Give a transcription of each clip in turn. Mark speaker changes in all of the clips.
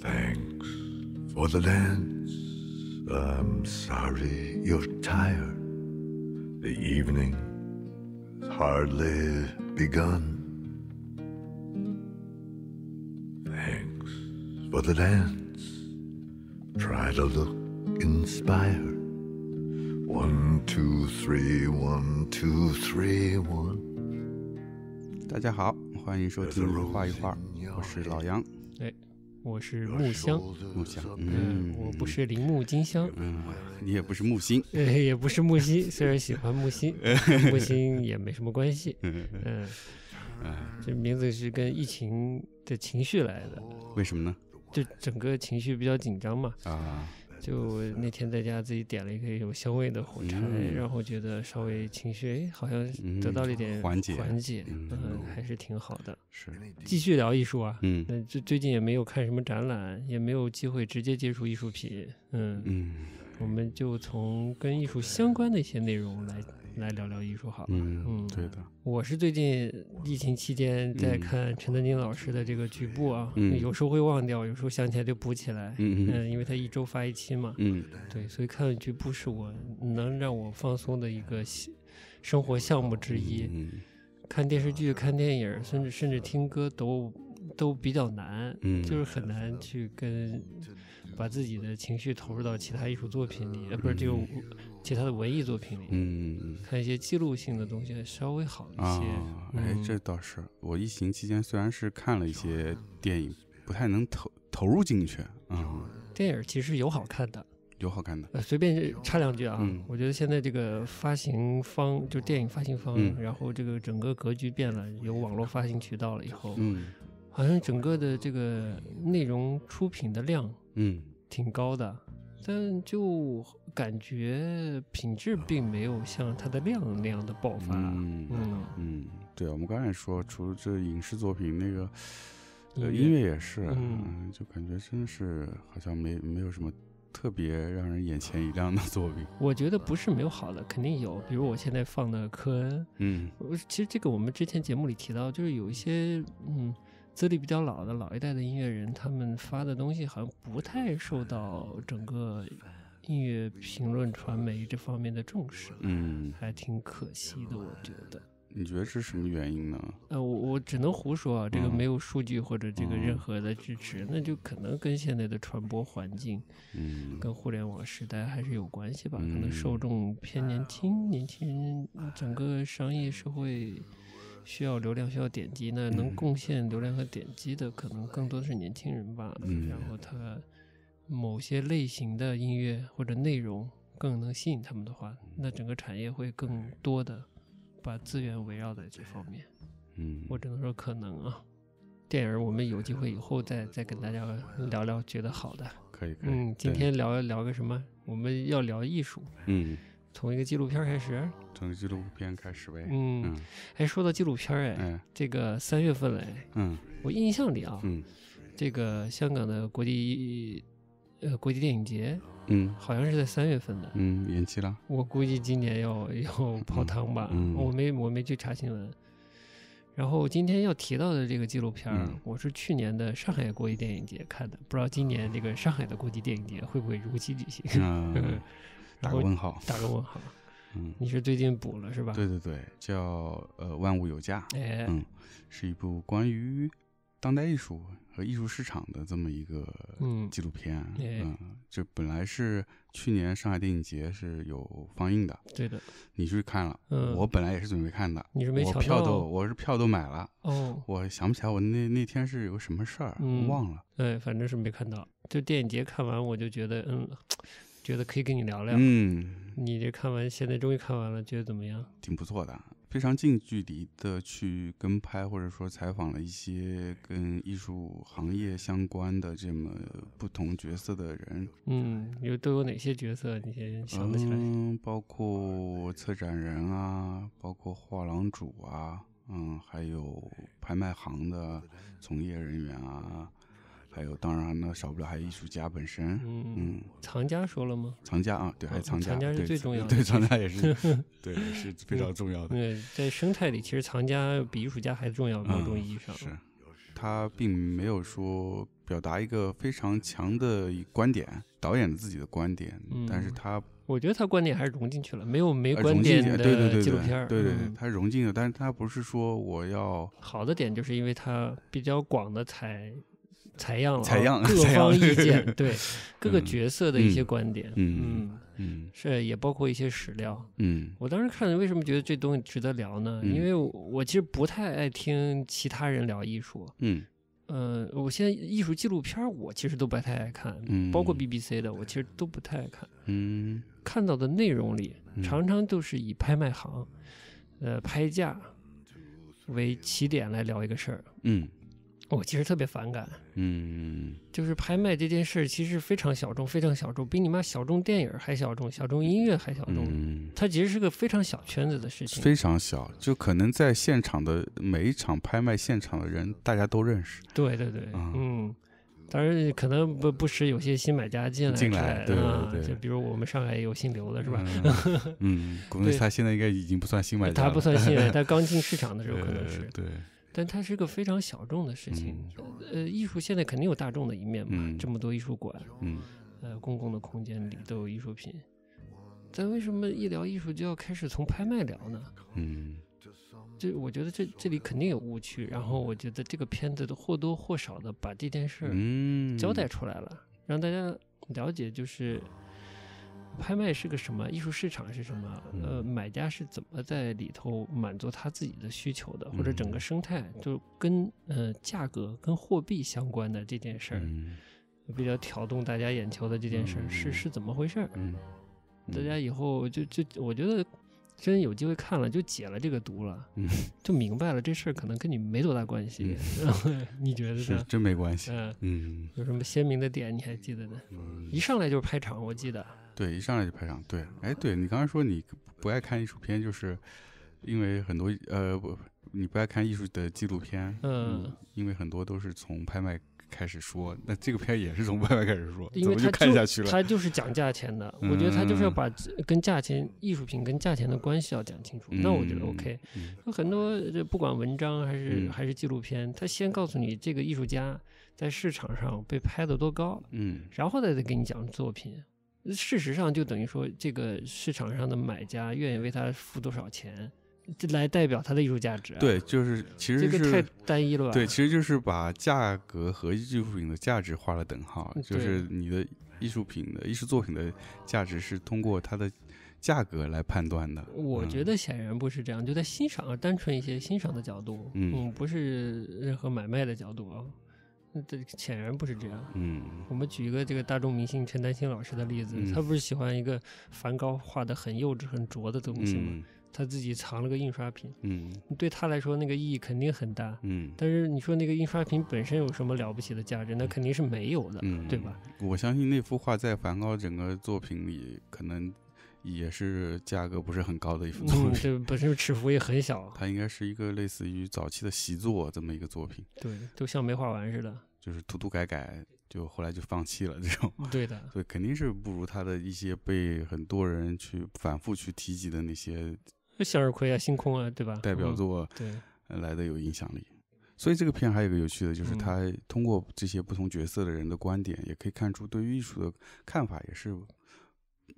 Speaker 1: Thanks for the dance. I'm sorry you're tired. The evening has hardly begun. Thanks for the dance. Try to look
Speaker 2: inspired. One, two, three, one, two, three, one. 大家好，欢迎收听画一画，我是老杨。
Speaker 3: 哎，我是木香，木香。嗯，我不是铃木金香。
Speaker 2: 嗯，你也不是木星，也
Speaker 3: 不是木心，虽然喜欢木心，木心也没什么关系。嗯，啊，这名字是跟疫情的情绪来的。为什么呢？就整个情绪比较紧张嘛。啊。就那天在家自己点了一个有香味的火柴，然后觉得稍微情绪，哎，好像得到了一点缓解，缓解，嗯，还是挺好的。是继续聊艺术啊？嗯，最最近也没有看什么展览，也没有机会直接接触艺术品，嗯嗯，我们就从跟艺术相关的一些内容来。来聊聊艺术好了，嗯，对的。我是最近疫情期间在看陈丹青老师的这个局部啊，有时候会忘掉，有时候想起来就补起来，嗯嗯，因为他一周发一期嘛，嗯，对，所以看局不是我能让我放松的一个生活项目之一，看电视剧、看电影，甚至甚至听歌都都比较难，就是很难去跟把自己的情绪投入到其他艺术作品里，呃，不是就。其他的文艺作品里，嗯，看一些记录性的东西稍微好一些。哎，这
Speaker 2: 倒是。我疫情期间虽然是看了一些电影，不太能投投入进去。啊，
Speaker 3: 电影其实有好看的，
Speaker 2: 有好看的。
Speaker 3: 随便插两句啊，我觉得现在这个发行方，就电影发行方，然后这个整个格局变了，有网络发行渠道了以后，嗯，好像整个的这个内容出品的量，嗯，挺高的。但就感觉品质并没有像它的量那样的爆发。
Speaker 2: 嗯嗯，对我们刚才说，除了这影视作品，那个呃音乐也是，就感觉真的是好像没没有什么特别让人眼前一亮的作品。
Speaker 3: 我觉得不是没有好的，肯定有。比如我现在放的科恩，嗯，其实这个我们之前节目里提到，就是有一些嗯。资历比较老的老一代的音乐人，他们发的东西好像不太受到整个音乐评论、传媒这方面的重视，嗯，还挺可惜的，我觉得。
Speaker 2: 你觉得是什么原因呢？
Speaker 3: 呃，我我只能胡说啊，这个没有数据或者这个任何的支持，那就可能跟现在的传播环境，嗯，跟互联网时代还是有关系吧，可能受众偏年轻，年轻人整个商业社会。需要流量，需要点击，那能贡献流量和点击的，可能更多的是年轻人吧。然后他某些类型的音乐或者内容更能吸引他们的话，那整个产业会更多的把资源围绕在这方面。嗯，我只能说可能啊。电影，我们有机会以后再再跟大家聊聊，觉得好的可以。嗯，今天聊聊个什么？我们要聊艺术。嗯。从一个纪录片开始，
Speaker 2: 从纪录片开始呗。嗯，
Speaker 3: 哎，说到纪录片，哎，这个三月份嘞，
Speaker 2: 嗯，我印象里啊，嗯，
Speaker 3: 这个香港的国际，呃，国际电影节，嗯，好像是在三月份的，
Speaker 2: 嗯，延期了。
Speaker 3: 我估计今年要 要泡汤吧，我没我没去查新闻。然后今天要提到的这个纪录片，我是去年的上海国际电影节看的，不知道今年这个上海的国际电影节会不会如期举行。
Speaker 2: 打个问号，打个问号，嗯，你是
Speaker 3: 最近补了是吧？对
Speaker 2: 对对，叫呃《万物有价》，哎，嗯，是一部关于当代艺术和艺术市场的这么一个纪录片，嗯，就本来是去年上海电影节是有放映的，对的，你去看了，嗯，我本来也是准备看的，你是没抢到，我是票都买了，哦，我想不起来我那那天是有个什么事儿，嗯、忘
Speaker 3: 了，哎，反正是没看到，就电影节看完我就觉得，嗯。觉得可以跟你聊聊。嗯，你这看完，现在终于看完了，觉得怎么样？
Speaker 2: 挺不错的，非常近距离的去跟拍，或者说采访了一些跟艺术行业相关的这么不同角色的人。
Speaker 3: 嗯，有都有哪些角色？你先想得起来？嗯，
Speaker 2: 包括策展人啊，包括画廊主啊，嗯，还有拍卖行的从业人员啊。还有，当然呢，少不了还有艺术家本身。嗯嗯，藏家说了吗？藏家啊，对，还有藏家。藏家是最重要的。对，藏家也是，对，是 非常重要的。对，在
Speaker 3: 生态里，其实藏家比艺术家还重要，某种意义上。是，
Speaker 2: 他并没有说表达一个非常强的观点，导演的自己的观点，但是他
Speaker 3: 我觉得他观点还是融进去了，没有没观点的纪录片。对对对，
Speaker 2: 他融进了，但是他不是说我要好
Speaker 3: 的点，就是因为
Speaker 2: 他比较广的才
Speaker 3: 采样了，各方意见 对各个角色的一些观点，嗯嗯，是也包括一些史料。嗯，我当时看，为什么觉得这东西值得聊呢？因为我其实不太爱听其他人聊艺术。嗯嗯，我现在艺术纪录片我其实都不太爱看，包括 BBC 的我其实都不太爱看。嗯，看到的内容里常常都是以拍卖行呃拍价为起点来聊一个事儿。嗯。我其实特别反感，
Speaker 2: 嗯，
Speaker 3: 就是拍卖这件事其实非常小众，非常小众，比你妈小众电影还小众，小众音乐还小众，它其实是个非常小圈子的事情。非
Speaker 2: 常小，就可能在现场的每一场拍卖现场的人，大家都认识。
Speaker 3: 对对对，嗯，当然可能不不时有些新买家进来，进来，对对对，就比如我们上海也有姓刘的是吧？嗯，估计他现在应该已经不算新买家了。他不算新买，他刚进市场的时候可能是。对。但它是个非常小众的事情，呃，艺术现在肯定有大众的一面嘛，这么多艺术馆，嗯，呃，公共的空间里都有艺术品，咱为什么一聊艺术就要开始从拍卖聊呢？嗯，这我觉得这这里肯定有误区，然后我觉得这个片子都或多或少的把这件事交代出来了，让大家了解就是。拍卖是个什么？艺术市场是什么？呃，买家是怎么在里头满足他自己的需求的？或者整个生态就跟呃价格、跟货币相关的这件事儿，比较挑动大家眼球的这件事儿是是怎么回事？大家以后就就我觉得真有机会看了就解了这个毒了，就明白了这事儿可能跟你没多大关系。你觉得是真没关系？嗯嗯，有什么鲜明的点你还记得呢？一上来就是拍场，我记得。
Speaker 2: 对，一上来就拍场。对，哎，对你刚才说你不爱看艺术片，就是因为很多呃，不，你不爱看艺术的纪录片。嗯。因为很多都是从拍卖开始说，那这个片也是从拍卖开始说，怎么就看下去了？他
Speaker 3: 就是讲价钱的，我觉得他就是要把跟价钱、艺术品跟价钱的关系要讲清楚。那我觉得 OK。很多不管文章还是还是纪录片，他先告诉你这个艺术家在市场上被拍的多高，嗯，然后再给你讲作品。事实上，就等于说，这个市场上的买家愿意为他付多少钱，来代表他的艺术价值。对，就是其实这个太单一了。吧？对，其
Speaker 2: 实就是把价格和艺术品的价值画了等号，就是你的艺术品的艺术作品的价值是通过它的价格来判断的。我觉
Speaker 3: 得显然不是这样，就在欣赏，单纯一些欣赏的角度，嗯，不是任何买卖的角度啊。这显然不是这样。嗯，我们举一个这个大众明星陈丹青老师的例子，他不是喜欢一个梵高画的很幼稚、很拙的东西吗？他自己藏了个印刷品。嗯，对他来说那个意义肯定很大。嗯，但是你说那个印刷品本身有什么了不起的价值？那肯定是没有的，对吧？
Speaker 2: 我相信那幅画在梵高整个作品里可能。也是价格不是很高的，一幅，作这不是尺幅也很小。它应该是一个类似于早期的习作这么一个作品，
Speaker 3: 对，都像没画完似的，
Speaker 2: 就是涂涂改改，就后来就放弃了这种。对的，对，肯定是不如他的一些被很多人去反复去提及的那些
Speaker 3: 向日葵啊、星空啊，对吧？代表作对
Speaker 2: 来的有影响力。所以这个片还有个有趣的就是，他通过这些不同角色的人的观点，也可以看出对于艺术的看法也是。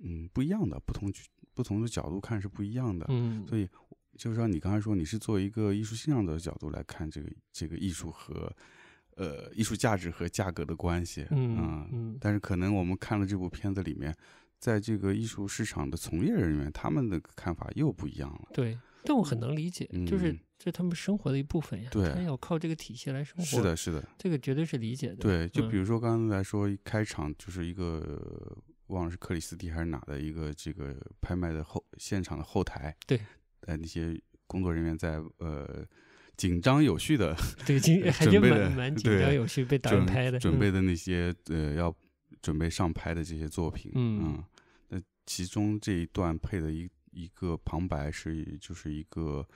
Speaker 2: 嗯，不一样的，不同不同的角度看是不一样的。嗯，所以就是说，你刚才说你是做一个艺术欣赏的角度来看这个这个艺术和呃艺术价值和价格的关系，嗯嗯。但是可能我们看了这部片子里面，在这个艺术市场的从业人员他们的看法又不一样了。
Speaker 3: 对，但我很能理解，就是这他们生活的一部分呀，他要靠这个体系来生活。是的，是的，这个绝对是理解的。对，就比如
Speaker 2: 说刚才说开场就是一个。忘了是克里斯蒂还是哪的一个这个拍卖的后现场的后台，对，呃，那些工作人员在呃紧张有序的，对，还真蛮蛮 紧张有序，被挡拍的，准备的那些呃要准备上拍的这些作品，嗯，那其中这一段配的一一个旁白是就是一个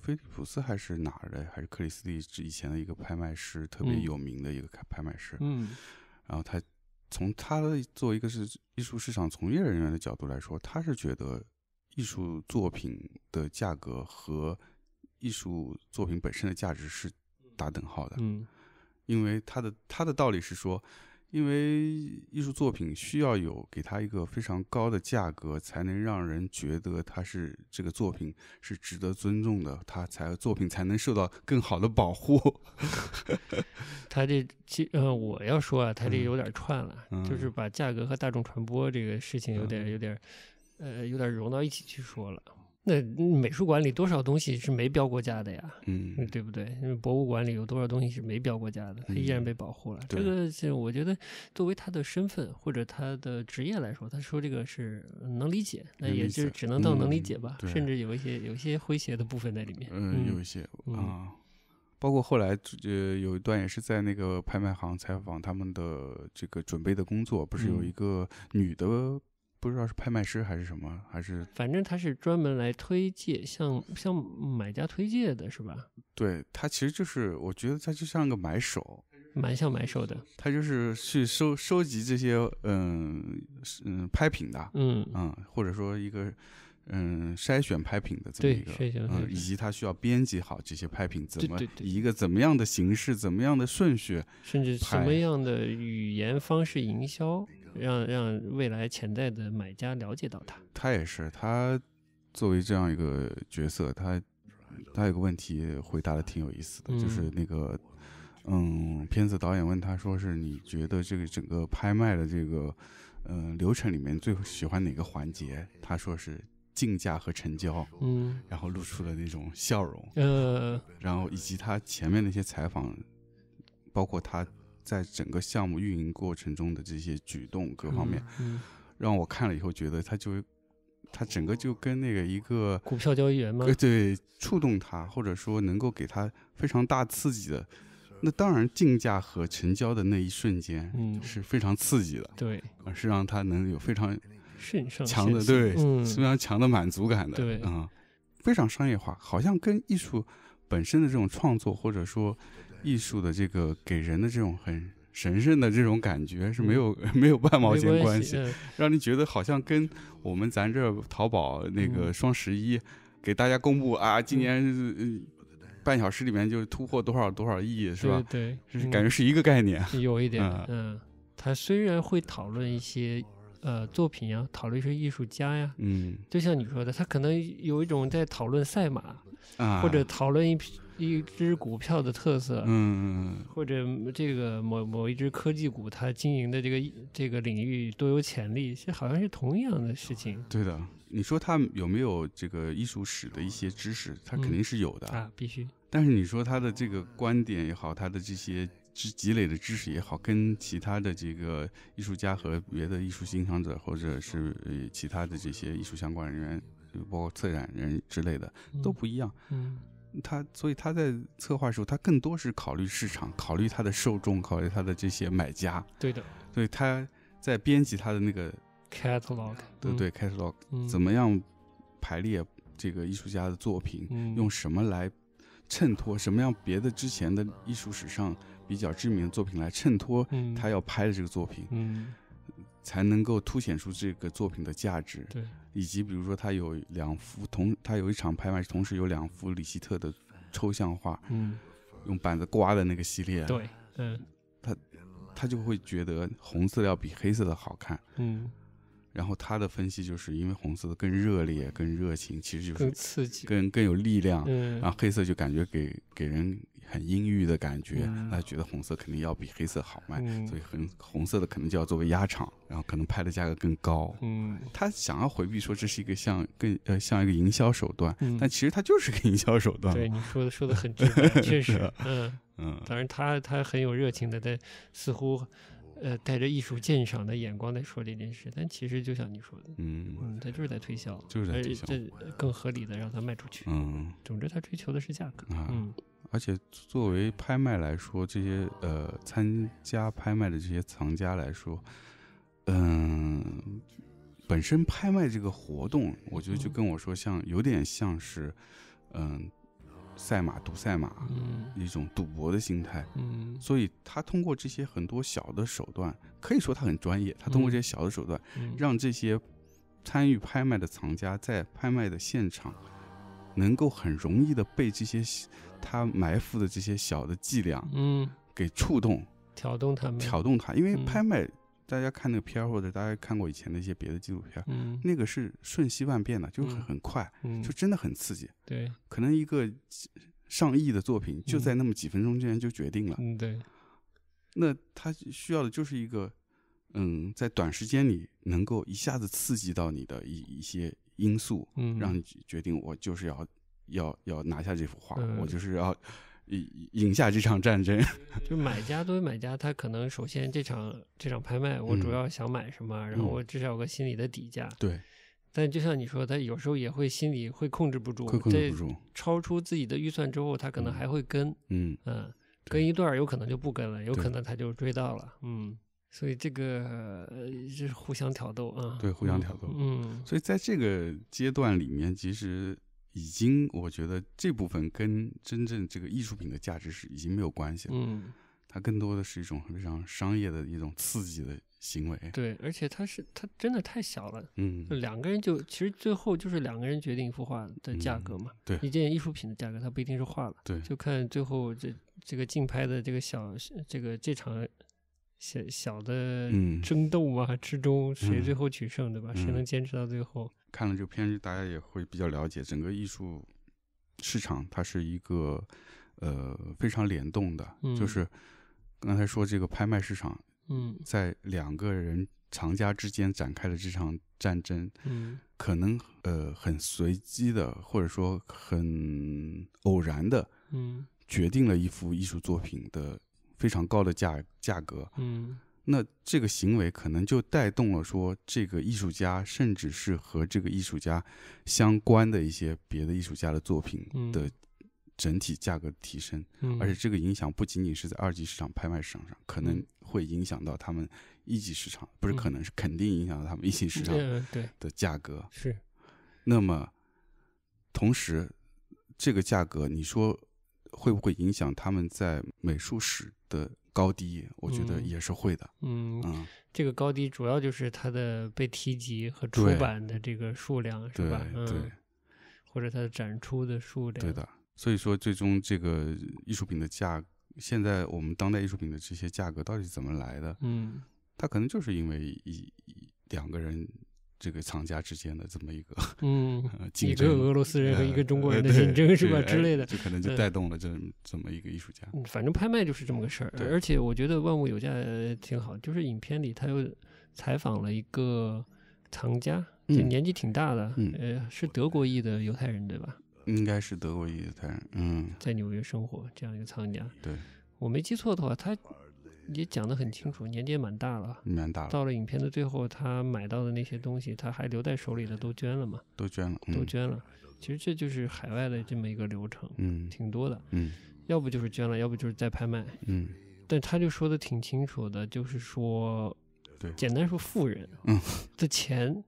Speaker 2: 菲利普斯还是哪儿的，还是克里斯蒂以前的一个拍卖师，特别有名的一个拍卖师，嗯，然后他。从他的为一个是艺术市场从业人员的角度来说，他是觉得艺术作品的价格和艺术作品本身的价值是打等号的。嗯，因为他的他的道理是说。因为艺术作品需要有给它一个非常高的价格，才能让人觉得它是这个作品是值得尊重的，它才作品才能受到更好的保护。他 这，
Speaker 3: 呃，我要说啊，他这有点串了，就是把价格和大众传播这个事情有点有点，呃，有点融到一起去说了。那美术馆里多少东西是没标过价的呀？嗯，对不对？博物馆里有多少东西是没标过价的？它依然被保护了。这个是我觉得，作为他的身份或者他的职业来说，他说这个是能理解。那也就只能当能理解吧。甚至有一些有一些诙谐的部分在里面。嗯，有一些啊，
Speaker 2: 包括后来呃，有一段也是在那个拍卖行采访他们的这个准备的工作，不是有一个女的。不知道是拍卖师还是什么，还是反正
Speaker 3: 他是专门来推介，向向买家推介的，是吧？
Speaker 2: 对他其实就是，我觉得他就像个买手，蛮像买手的。他就是去收收集这些，嗯嗯，拍品的，嗯嗯，或者说一个嗯筛选拍品的这么一个，嗯，以及他需要编辑好这些拍品怎么一个怎么样的形式，怎么样的顺序，甚至什么
Speaker 3: 样的语言方式营销。让让未来潜在的买家了解到他。
Speaker 2: 他也是他，作为这样一个角色，他他有个问题回答的挺有意思的，就是那个，嗯，片子导演问他说是，你觉得这个整个拍卖的这个，嗯，流程里面最喜欢哪个环节？他说是竞价和成交，嗯，然后露出了那种笑容，呃，然后以及他前面那些采访，包括他。在整个项目运营过程中的这些举动各方面，让我看了以后觉得他就他整个就跟那个一个股票交易员吗？对，触动他或者说能够给他非常大刺激的，那当然竞价和成交的那一瞬间是非常刺激的，对，而是让他能有非常
Speaker 3: 强的对非
Speaker 2: 常强的满足感的，对啊，非常商业化，好像跟艺术本身的这种创作或者说。艺术的这个给人的这种很神圣的这种感觉是没有 没有半毛钱关系，让你觉得好像跟我们咱这淘宝那个双十一给大家公布啊，今年半小时里面就突破多少多少亿，是吧？对，是感觉是一个概念。有一点，
Speaker 3: 嗯，他虽然会讨论一些呃作品呀，讨论一些艺术家呀，嗯，就像你说的，他可能有一种在讨论赛马，或者讨论一。一只股票的特色，嗯嗯嗯，或者这个某某一只科技股，它经营的这个这个领域多有潜力，其实好像是同样的事情。
Speaker 2: 对的，你说他有没有这个艺术史的一些知识？他肯定是有的啊，必须。但是你说他的这个观点也好，他的这些积累的知识也好，跟其他的这个艺术家和别的艺术欣赏者，或者是其他的这些艺术相关人员，包括策展人之类的都不一样。嗯。他所以他在策划的时候，他更多是考虑市场，考虑他的受众，考虑他的这些买家。对的，所以他在编辑他的那个 catalog，对对 catalog，怎么样排列这个艺术家的作品，用什么来衬托，什么样别的之前的艺术史上比较知名的作品来衬托他要拍的这个作品，才能够凸显出这个作品的价值。对。以及比如说，他有两幅同，他有一场拍卖，同时有两幅里希特的抽象画，嗯，用板子刮的那个系列，对，嗯，他他就会觉得红色要比黑色的好看，嗯。然后他的分析就是因为红色的更热烈、更热情，其实就是更刺激、更更有力量。嗯，然后黑色就感觉给给人很阴郁的感觉，那觉得红色肯定要比黑色好卖，所以很红色的可能就要作为压场，然后可能拍的价格更高。嗯，他想要回避说这是一个像更呃像一个营销手段，但其实它就是个营销手段。对你说的说的很
Speaker 3: 对，确实，嗯嗯，当然他他很有热情的，但似乎。呃，带着艺术鉴赏的眼光在说这件事，但其实就像你说的，嗯嗯，他就是在推销，就是在推这更合理的让他卖出去。嗯嗯，总之他追求的是价格啊。嗯，
Speaker 2: 而且作为拍卖来说，这些呃参加拍卖的这些藏家来说，嗯，本身拍卖这个活动，我觉得就跟我说像有点像是，嗯。赛马赌赛马，一种赌博的心态，嗯，所以他通过这些很多小的手段，可以说他很专业。他通过这些小的手段，让这些参与拍卖的藏家在拍卖的现场，能够很容易的被这些他埋伏的这些小的伎俩，嗯，给触动、挑动他们、挑动他，因为拍卖。大家看那个片儿，或者大家看过以前的一些别的纪录片，那个是瞬息万变的，就很很快，就真的很刺激。对，可能一个上亿的作品就在那么几分钟之间就决定了。对，那他需要的就是一个，嗯，在短时间里能够一下子刺激到你的一一些因素，嗯，让你决定我就是要要要拿下这幅画，我就是要。赢下这场战争，
Speaker 3: 就买家作为买家，他可能首先这场这场拍卖，我主要想买什么，然后我至少有个心理的底价。对，但就像你说，他有时候也会心里会控制不住，控制不住超出自己的预算之后，他可能还会跟，嗯嗯，跟一段有可能就不跟了，有可能他就追到了，嗯，所以这个就是互相挑逗啊，对，互相挑逗，
Speaker 2: 嗯，所以在这个阶段里面，其实。已经，我觉得这部分跟真正这个艺术品的价值是已经没有关系了。嗯，它更多的是一种非常商业的一种刺激的行为。
Speaker 3: 对，而且它是它真的太小了。嗯，两个人就其实最后就是两个人决定一幅画的价格嘛。对，一件艺术品的价格它不一定是画了。对，就看最后这这个竞拍的这个小这个这场。小小的争斗啊，之中谁最后取胜，对吧？谁能坚持到最后？
Speaker 2: 看了这个片，子，大家也会比较了解整个艺术市场，它是一个呃非常联动的。就是刚才说这个拍卖市场，嗯，在两个人藏家之间展开了这场战争，嗯，可能呃很随机的，或者说很偶然的，嗯，决定了一幅艺术作品的。非常高的价价格，嗯，那这个行为可能就带动了说这个艺术家，甚至是和这个艺术家相关的一些别的艺术家的作品的，整体价格提升，而且这个影响不仅仅是在二级市场拍卖市场上，可能会影响到他们一级市场，不是可能，是肯定影响到他们一级市场对的价格是，那么同时这个价格，你说会不会影响他们在美术史？的高低，我觉得也是会的。
Speaker 3: 嗯，这个高低主要就是它的被提及和出版的这个数量，是吧？对，或者它的展出的数量。对的。
Speaker 2: 所以说，最终这个艺术品的价，现在我们当代艺术品的这些价格到底是怎么来的？嗯，它可能就是因为一两个人。这个藏家之间的这么一个，嗯，一 个俄罗斯人和一个中国人的竞争是吧之类的，就可能就带动了这这么一个艺术家。
Speaker 3: 反正拍卖就是这么个事儿，而且我觉得万物有价挺好。就是影片里他又采访了一个藏家，年纪挺大的，呃，是德国裔的犹太人对吧？
Speaker 2: 应该是德国裔犹太人，嗯，
Speaker 3: 在纽约生活这样一个藏家。对，我没记错的话，他。也讲得很清楚，年纪也蛮大了，蛮大了。到了影片的最后，他买到的那些东西，他还留在手里的都捐了嘛？都捐了，都捐了。其实这就是海外的这么一个流程，嗯，挺多的，嗯，要不就是捐了，要不就是在拍卖，嗯。但他就说的挺清楚的，就是说，对，简单说，富人，嗯，的钱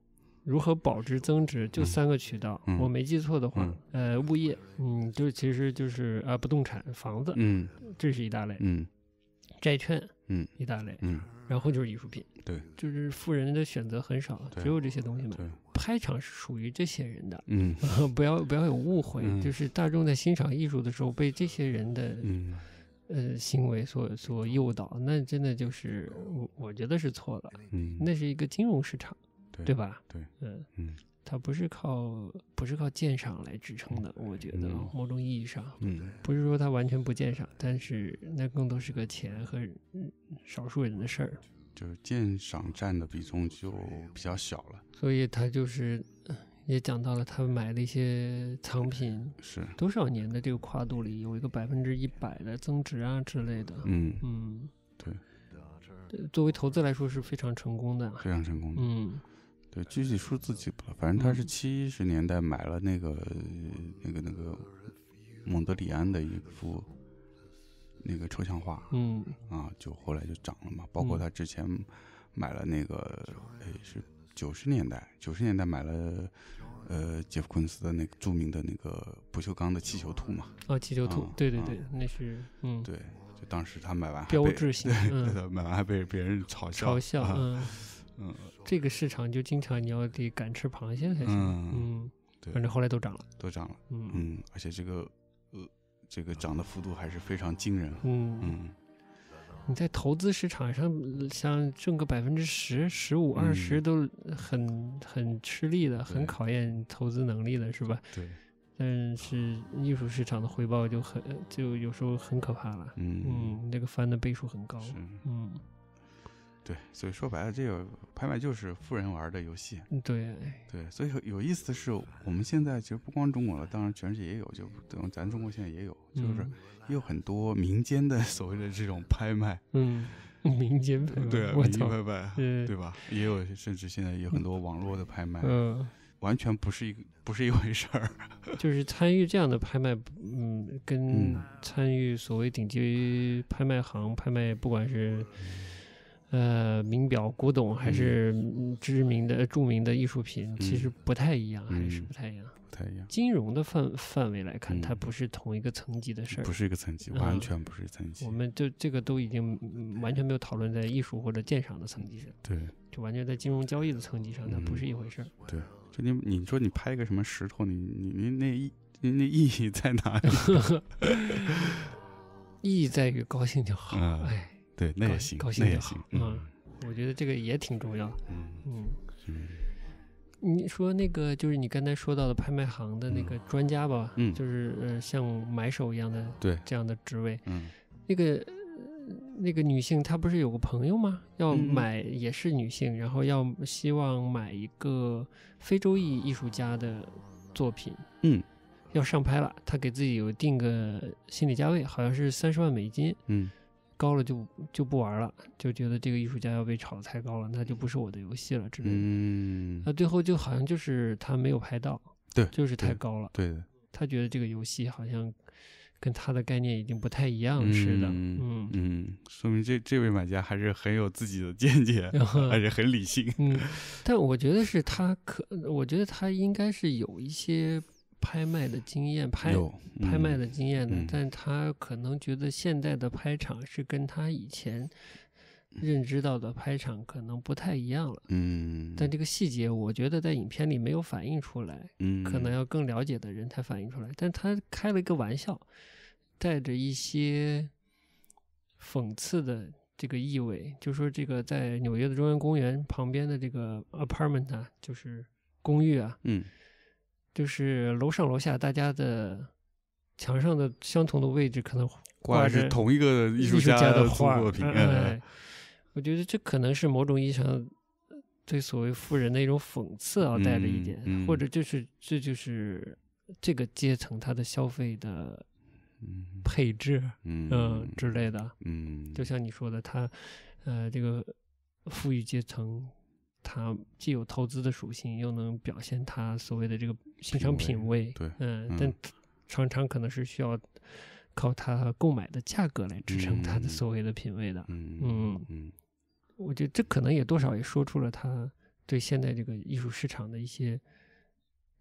Speaker 3: 如何保值增值，就三个渠道。我没记错的话，呃，物业，嗯，就其实就是啊，不动产，房子，嗯，这是一大类，嗯。债券，嗯，一大类，嗯，然后就是艺术品，对，就是富人的选择很少，只有这些东西嘛。拍场是属于这些人的，嗯，不要不要有误会，就是大众在欣赏艺术的时候被这些人的，嗯，呃，行为所所诱导，那真的就是我我觉得是错了，嗯，那是一个金融市场，对对吧？对，嗯嗯。它不是靠不是靠鉴赏来支撑的，我觉得某种意义上，嗯，不是说它完全不鉴赏，但是那更多是个钱和少数人的事儿，
Speaker 2: 就是鉴赏占的比重就比较小了。
Speaker 3: 所以他就是也讲到了他买的一些藏品是多少年的这个跨度里有一个百分之一百的增值啊之类的。嗯
Speaker 2: 嗯，对，
Speaker 3: 作为投资来说是非常成功的，非常成功的。嗯。
Speaker 2: 对具体数字记不反正他是七十年代买了那个那个那个蒙德里安的一幅那个抽象画，嗯，啊，就后来就涨了嘛。包括他之前买了那个是九十年代，九十年代买了呃杰夫昆斯的那个著名的那个不锈钢的气球兔嘛。哦，气球兔。对对对，那是，嗯，对，就当时他买完，标志性，买完还被别人嘲笑，嘲笑，嗯。
Speaker 3: 这个市场就经常你要得敢吃螃蟹才行，嗯，反正后来都涨了，
Speaker 2: 都涨了，嗯嗯，而且这个呃这个涨的幅度还是非常惊人，嗯嗯，
Speaker 3: 你在投资市场上想挣个百分之十、十五、二十都很很吃力的，很考验投资能力的，是吧？对。但是艺术市场的回报就很就有时候很可怕了，嗯嗯，那个翻的倍数很高，
Speaker 1: 嗯。
Speaker 2: 对，所以说白了，这个拍卖就是富人玩的游戏。对，对，所以有意思的是，我们现在其实不光中国了，当然全世界也有，就等咱中国现在也有，就是也有很多民间的 所谓的这种拍卖。嗯，
Speaker 3: 民间拍卖，对民间拍卖，对吧？
Speaker 2: 也有，甚至现在有很多网络的拍卖，嗯。完全不是一个不是一回事儿。
Speaker 3: 就是参与这样的拍卖，嗯，跟参与所谓顶级拍卖行拍卖，不管是。呃，名表、古董还是知名的、著名的艺术品，其实不太一样，还是不太一样。不太一样。金融的范范围来看，它不是同一个层级的事儿，不是一个层级，完全不是层级。我们就这个都已经完全没有讨论在艺术或者鉴赏的层级上，对，就完全在金融交易的层级上，它不是一回事儿。
Speaker 2: 对，就你你说你拍一个什么石头，你你你那意那意义在哪里？
Speaker 3: 意义在于高兴就好，哎。对，那也行，高兴就好。嗯，我觉得这个也挺重要。嗯嗯，你说那个就是你刚才说到的拍卖行的那个专家吧？嗯，就是呃像买手一样的，对这样的职位。嗯，那个那个女性她不是有个朋友吗？要买也是女性，然后要希望买一个非洲裔艺术家的作品。嗯，要上拍了，她给自己有定个心理价位，好像是三十万美金。嗯。高了就就不玩了，就觉得这个艺术家要被炒的太高了，那就不是我的游戏了之类的。嗯，那最后就好像就是他没有拍到，对，就是太高了。对他觉得这个游戏好像跟他的概念已经不太一样似的。嗯
Speaker 2: 嗯，说明这这位买家还是很有自己的见解，而且很理性。嗯，
Speaker 3: 但我觉得是他可，我觉得他应该是有一些。拍卖的经验，拍拍卖的经验的，但他可能觉得现在的拍场是跟他以前认知到的拍场可能不太一样了。嗯，但这个细节我觉得在影片里没有反映出来，嗯，可能要更了解的人才反映出来。但他开了一个玩笑，带着一些讽刺的这个意味，就说这个在纽约的中央公园旁边的这个 apartment 啊，就是公寓啊，嗯。就是楼上楼下大家的墙上的相同的位置，可能挂着同一个艺术家的画。我觉得这可能是某种意义上对所谓富人的一种讽刺啊，带着一点，或者这是这就是这个阶层他的消费的配置，嗯之类的。嗯，就像你说的，他呃这个富裕阶层，他既有投资的属性，又能表现他所谓的这个。品尝品味，对，嗯，但常常可能是需要靠他购买的价格来支撑他的所谓的品味的，嗯嗯嗯，我觉得这可能也多少也说出了他对现在这个艺术市场的一些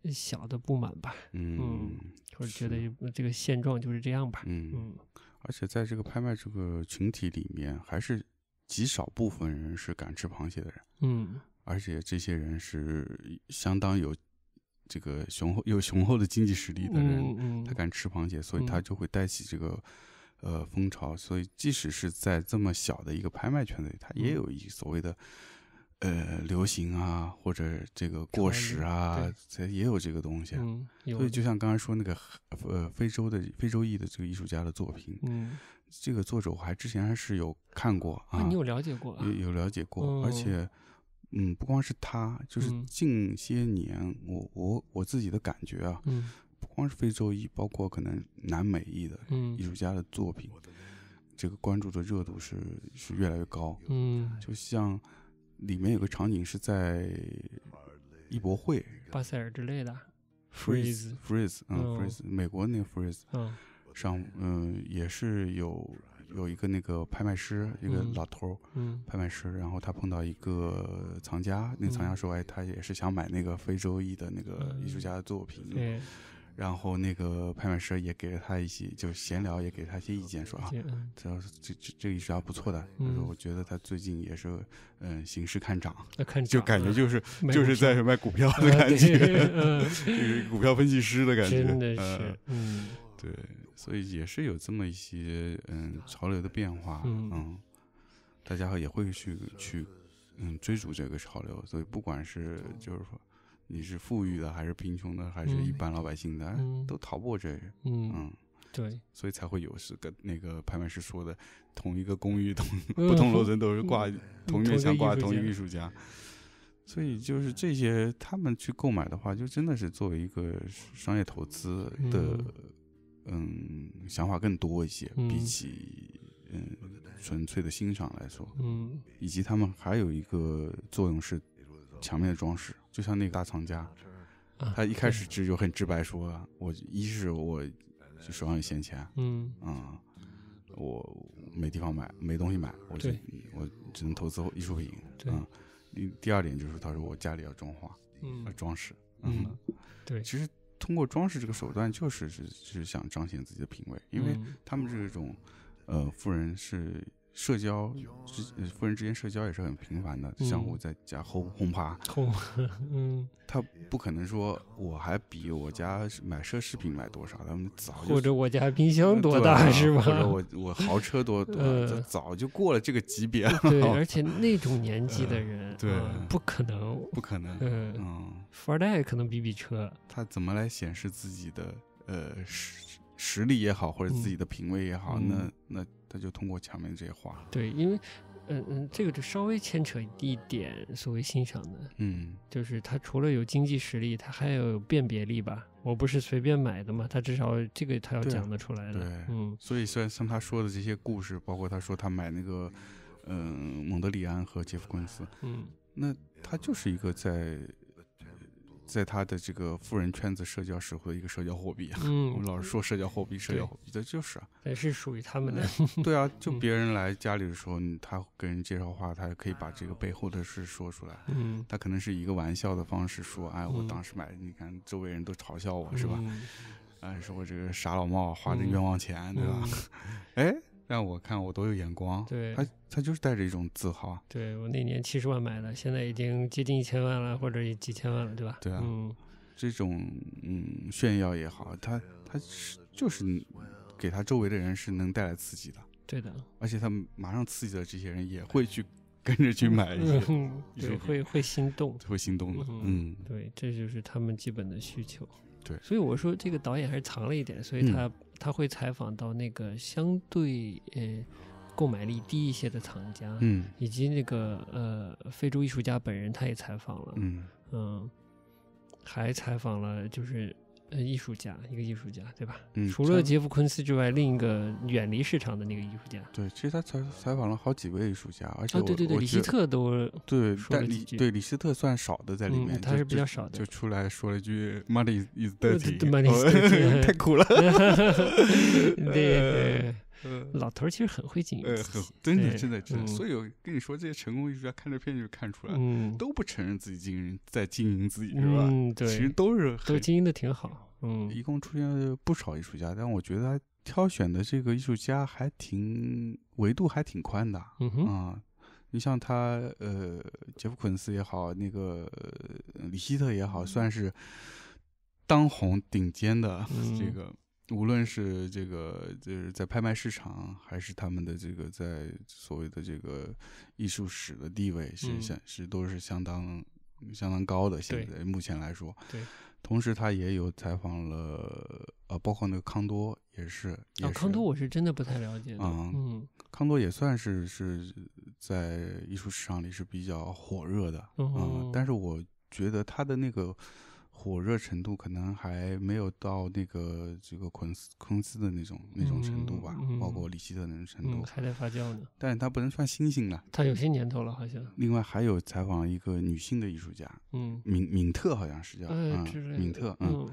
Speaker 3: 小的不满吧，嗯，或者觉得这个现状就是这样吧，
Speaker 2: 嗯，而且在这个拍卖这个群体里面，还是极少部分人是敢吃螃蟹的人，嗯，而且这些人是相当有。这个雄厚有雄厚的经济实力的人，他敢吃螃蟹，所以他就会带起这个呃风潮。所以即使是在这么小的一个拍卖圈子里，他也有一所谓的呃流行啊，或者这个过时啊，这也有这个东西。所以就像刚才说那个呃非洲的非洲裔的这个艺术家的作品，嗯，这个作者我还之前还是有看过啊，你有了解过？有有了解过，而且。嗯，不光是他，就是近些年，我我我自己的感觉啊，嗯，不光是非洲裔，包括可能南美裔的，嗯，艺术家的作品，这个关注的热度是是越来越高，嗯，就像里面有个场景是在艺博会、
Speaker 3: 巴塞尔之类的，freeze freeze，嗯，freeze，美国那个 freeze，嗯，
Speaker 2: 上嗯也是有。有一个那个拍卖师，一个老头儿，拍卖师，然后他碰到一个藏家，那藏家说：“哎，他也是想买那个非洲裔的那个艺术家的作品。”对。然后那个拍卖师也给了他一些，就闲聊也给他一些意见，说：“啊，这这这艺术家不错的，我觉得他最近也是，嗯，形势看涨，就感觉就是就是在卖股票的感觉，股票分析师的感觉，真的是，嗯。”对，所以也是有这么一些嗯潮流的变化，嗯，大家也会去去嗯追逐这个潮流，所以不管是就是说你是富裕的还是贫穷的，还是一般老百姓的，都逃不过这嗯，对，所以才会有是跟那个拍卖师说的，同一个公寓同 不同楼层都是挂同一墙挂同一艺术家，所以就是这些他们去购买的话，就真的是作为一个商业投资的。嗯，想法更多一些，比起嗯纯粹的欣赏来说，嗯，以及他们还有一个作用是墙面的装饰，就像那个大藏家，他一开始就很直白说，我一是我手上有闲钱，嗯啊，我没地方买，没东西买，我就我只能投资艺术品，嗯，第二点就是他说我家里要装画，嗯，装饰，嗯，对，其实。通过装饰这个手段，就是是是想彰显自己的品味，因为他们这种，呃，富人是。社交，富人之间社交也是很频繁的，相互在家轰轰趴。轰，嗯。他不可能说我还比我家买奢侈品买多少，他们早就或者我家冰箱多大是吧？或者我我豪车多多，早就过了这个级别了。对，而且那种年纪的人，对，不可能，不可能。嗯，
Speaker 3: 富二代可能比比车。
Speaker 2: 他怎么来显示自己的呃实实力也好，或者自己的品味也好？那那。他就通过前面这些话，
Speaker 3: 对，因为，嗯嗯，这个就稍微牵扯一点所谓欣赏的，嗯，就是他除了有经济实力，他还有辨别力吧？我不是随便买的嘛，他至少这个他要讲得出来的，对，嗯，
Speaker 2: 所以虽然像他说的这些故事，包括他说他买那个，嗯，蒙德里安和杰夫昆斯，嗯，那他就是一个在。在他的这个富人圈子社交时候的一个社交货币啊，嗯，我们老是说社交货币，社交货币这就是啊，
Speaker 3: 也是属于他们的。
Speaker 2: 对啊，就别人来家里的时候，他给人介绍话，他可以把这个背后的事说出来。嗯，他可能是一个玩笑的方式说，哎，我当时买，你看周围人都嘲笑我，是吧？哎，说我这个傻老帽花这冤枉钱，对吧？哎。让我看我多有眼光，对，他他就是带着一种自豪。
Speaker 3: 对我那年七十万买的，现在已经接近一千万了，或者几千万了，对吧？对啊，嗯，
Speaker 2: 这种嗯炫耀也好，他他是就是给他周围的人是能带来刺激的，对的。而且他马上刺激的这些人也会去跟着去买一些，对，会
Speaker 3: 会心动，会心动的，嗯，对，这就是他们基本的需求。对，所以我说这个导演还是藏了一点，所以他。他会采访到那个相对呃购买力低一些的藏家，嗯，以及那个呃非洲艺术家本人，他也采访了，嗯嗯，还采访了就是。呃，艺术家一个艺术家，对吧？嗯，除了杰夫·昆斯之外，另一个远离市场的那个艺术家，对，其实他采采访了好几位艺术家，而且对对对，李希特都对，但李对
Speaker 2: 李希特算少的在里面，他是比较少的，就出来说了一句 “money is dirty”，太苦了。老头其实很会经营，呃，真的，真的，真的。所以，我跟你说，这些成功艺术家看这片就看出来嗯，都不承认自己经营，在经营自己，是吧？嗯，对，其实都是都经营的挺好。嗯，一共出现了不少艺术家，但我觉得他挑选的这个艺术家还挺维度还挺宽的。嗯哼，啊，你像他，呃，杰夫·昆斯也好，那个李希特也好，算是当红顶尖的这个。无论是这个就是在拍卖市场，还是他们的这个在所谓的这个艺术史的地位，是相是都是相当相当高的。现在目前来说，对，同时他也有采访了，呃，包括那个康多也是。啊，康多
Speaker 3: 我是真的不太了解。嗯，
Speaker 2: 康多也算是是在艺术市场里是比较火热的。嗯，但是我觉得他的那个。火热程度可能还没有到那个这个昆斯昆斯的那种那种程度吧，包括里希特那种程度，还在发酵呢。但是它不能算新兴了，它有些年头了，好像。另外还有采访一个女性的艺术家，嗯，敏敏特好像是叫，嗯，敏特，嗯。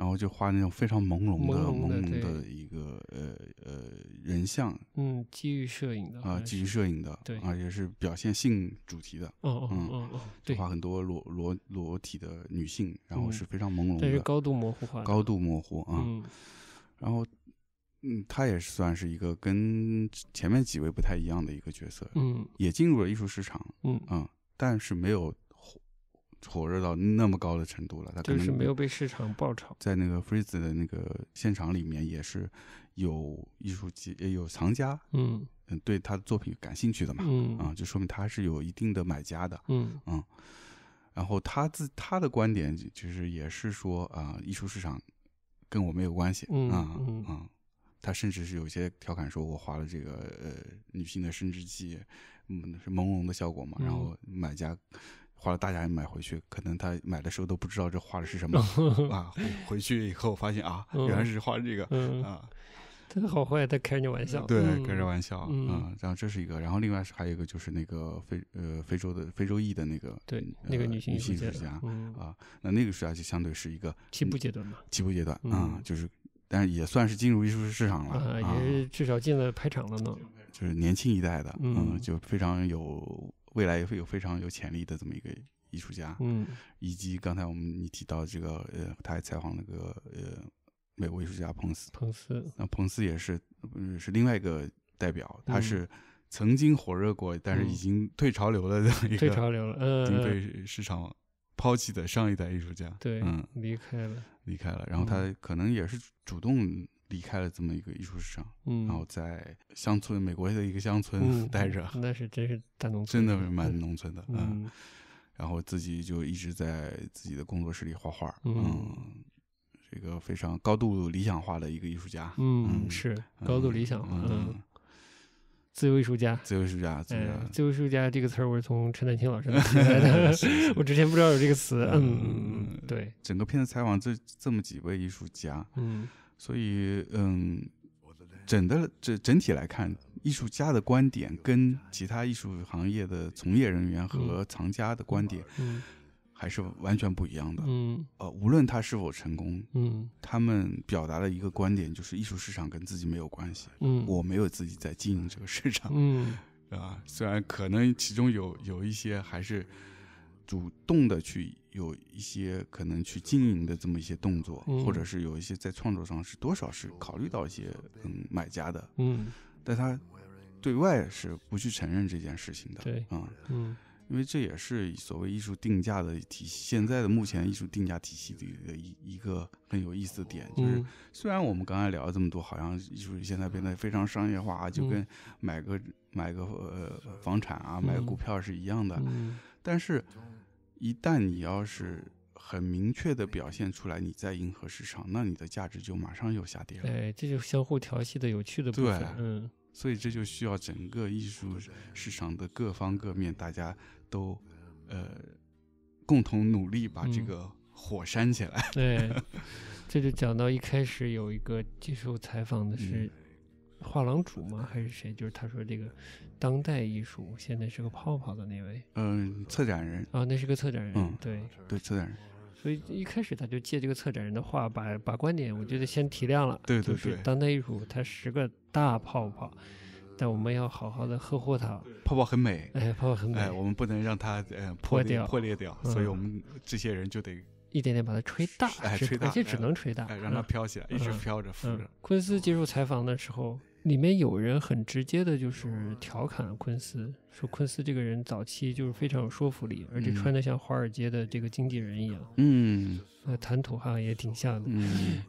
Speaker 2: 然后就画那种非常朦胧的朦胧的一个呃呃人像，嗯，基于摄影的啊，基于摄影的，对啊，也是表现性主题的，嗯嗯嗯对，画很多裸裸裸体的女性，然后是非常朦胧，但是高度模糊化，高度模糊啊。然后嗯，他也算是一个跟前面几位不太一样的一个角色，嗯，也进入了艺术市场，嗯嗯，但是没有。火热到那么高的程度了，他就是没有被市场爆炒。在那个 freeze 的那个现场里面，也是有艺术家也有藏家，嗯嗯，对他的作品感兴趣的嘛，嗯啊，就说明他是有一定的买家的，嗯嗯。然后他自他的观点，就是也是说啊，艺术市场跟我没有关系嗯。嗯他甚至是有些调侃说：“我画了这个呃女性的生殖器，嗯，是朦胧的效果嘛。”然后买家。花了大价钱买回去，可能他买的时候都不知道这画的是什么 啊，回去以后发现啊，原来是画这个啊。
Speaker 3: 他好坏，他开你玩笑。对，开着玩笑啊。嗯。
Speaker 2: 然后这是一个，然后另外是还有一个就是那个非呃非洲的非洲裔的那个对那个女性艺术家啊，那那个艺术家就相对是一个起步阶段嘛，起步阶段啊，就是但是也算是进入艺术市场了啊，也是
Speaker 3: 至少进了拍场了呢。
Speaker 2: 就是年轻一代的，嗯，就非常有。未来也会有非常有潜力的这么一个艺术家，嗯，以及刚才我们你提到这个，呃，他还采访那个，呃，美国艺术家彭斯，彭斯，那彭斯也是，嗯，是另外一个代表，他是曾经火热过，但是已经退潮流了的一个，退潮流了，已经被市场抛弃的上一代艺术家，对，嗯，离开了，离开了，然后他可能也是主动。离开了这么一个艺术市场，嗯，然后在乡村，美国的一个乡村 待着，那是真是大农村，真的是蛮农村的，嗯，然后自己就一直在自己的工作室里画画，嗯，一个非常高度理想化的一个艺术家，嗯，是高度理想，嗯，自由艺术家，自由艺术家，嗯，自由
Speaker 3: 艺术家这个词儿我是从陈丹青老师那 来的，我之前不知道有这个词，嗯，
Speaker 2: 对，整个片子采访这这么几位艺术家，嗯。所以，嗯，整的这整体来看，艺术家的观点跟其他艺术行业的从业人员和藏家的观点，还是完全不一样的。嗯，呃，无论他是否成功，嗯，他们表达的一个观点就是，艺术市场跟自己没有关系。嗯，我没有自己在经营这个市场。嗯，啊，虽然可能其中有有一些还是。主动的去有一些可能去经营的这么一些动作，或者是有一些在创作上是多少是考虑到一些嗯买家的，嗯，但他对外是不去承认这件事情的，对，嗯，因为这也是所谓艺术定价的体系，现在的目前艺术定价体系的一个一一个很有意思的点，就是虽然我们刚才聊了这么多，好像艺术现在变得非常商业化，就跟买个买个呃房产啊，买个股票是一样的，但是。一旦你要是很明确的表现出来你在迎合市场，那你的价值就马上又下跌了。
Speaker 3: 对，这就相互调戏的有趣的部分。嗯，
Speaker 2: 所以这就需要整个艺术市场的各方各面大家都，呃，共同努力把这个火煽起来。对，
Speaker 3: 这就讲到一开始有一个接受采访的是。画廊主吗？还是谁？就是他说这个当代艺术现在是个泡泡的那位。
Speaker 2: 嗯，策展人。啊，那是个策展人。嗯，对对，策展人。
Speaker 3: 所以一开始他就借这个策展人的话，把把观点，我觉得先提亮了。对对对。就是当代艺术，它是个大泡泡，但我们要好好的呵护它。泡泡很美。哎，泡泡很美。哎，
Speaker 2: 我们不能让它呃破掉破裂掉，所以我们这些人就得
Speaker 3: 一点点把它吹大，吹大，而且只能吹大，让它飘起来，一直飘着浮着。昆斯接受采访的时候。里面有人很直接的，就是调侃昆斯，说昆斯这个人早期就是非常有说服力，而且穿的像华尔街的这个经纪人一样，嗯，谈吐哈也挺像的，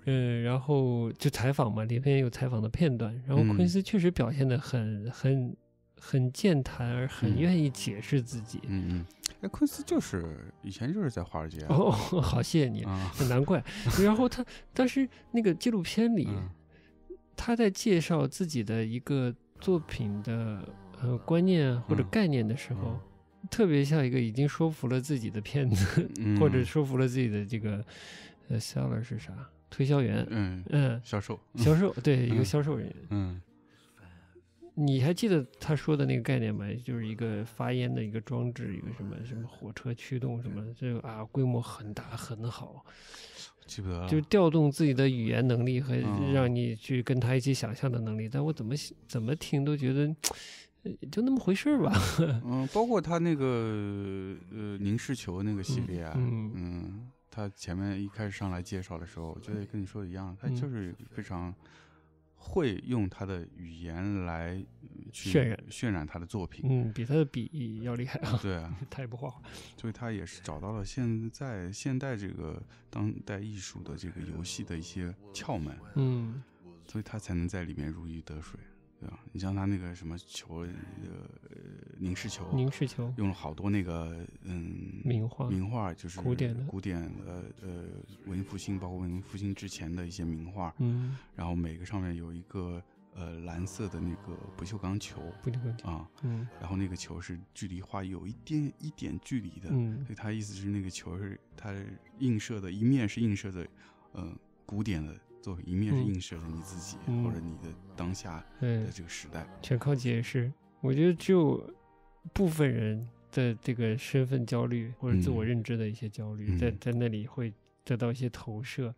Speaker 3: 嗯，然后就采访嘛，里面有采访的片段，然后昆斯确实表现的很很很健谈，而很愿意解释
Speaker 2: 自己，嗯嗯，哎，昆斯就是以前就是在华尔街，哦，好谢
Speaker 3: 谢你，也难怪，然后他但是那个纪录片里。他在介绍自己的一个作品的呃观念或者概念的时候，特别像一个已经说服了自己的骗子，或者说服了自己的这个呃 seller 是啥？推销员？嗯嗯，销售，销售，对，一个销售人员。嗯，你还记得他说的那个概念吗？就是一个发烟的一个装置，一个什么什么火车驱动什么，就啊，规模很大，很好。记不得，就调动自己的语言能力和让你去跟他一起想象的能力，但我怎么怎么听都觉得就那么回事吧。
Speaker 2: 嗯，包括他那个呃凝视球那个系列，啊，嗯，他前面一开始上来介绍的时候，我觉得跟你说的一样，他就是非常。会用他的语言来去渲染渲染他的作品，嗯，比他的笔要厉害啊！对啊，他 也不画画，所以他也是找到了现在现代这个当代艺术的这个游戏的一些窍门，嗯，所以他才能在里面如鱼得水。对吧？你像他那个什么球，呃，凝视球，凝视球用了好多那个嗯名画，名画就是古典的古典呃呃文艺复兴，包括文艺复兴之前的一些名画，嗯，然后每个上面有一个呃蓝色的那个不锈钢球，不锈钢啊，嗯，然后那个球是距离画有一点一点距离的，嗯，所以他意思是那个球是他映射的一面是映射的，嗯，古典的。做一面是映射了你自己或者你的当下，的这个时代，
Speaker 3: 全靠解释。我觉得只有部分人的这个身份焦虑或者自我认知的一些焦虑，在在那里会得到一些投射，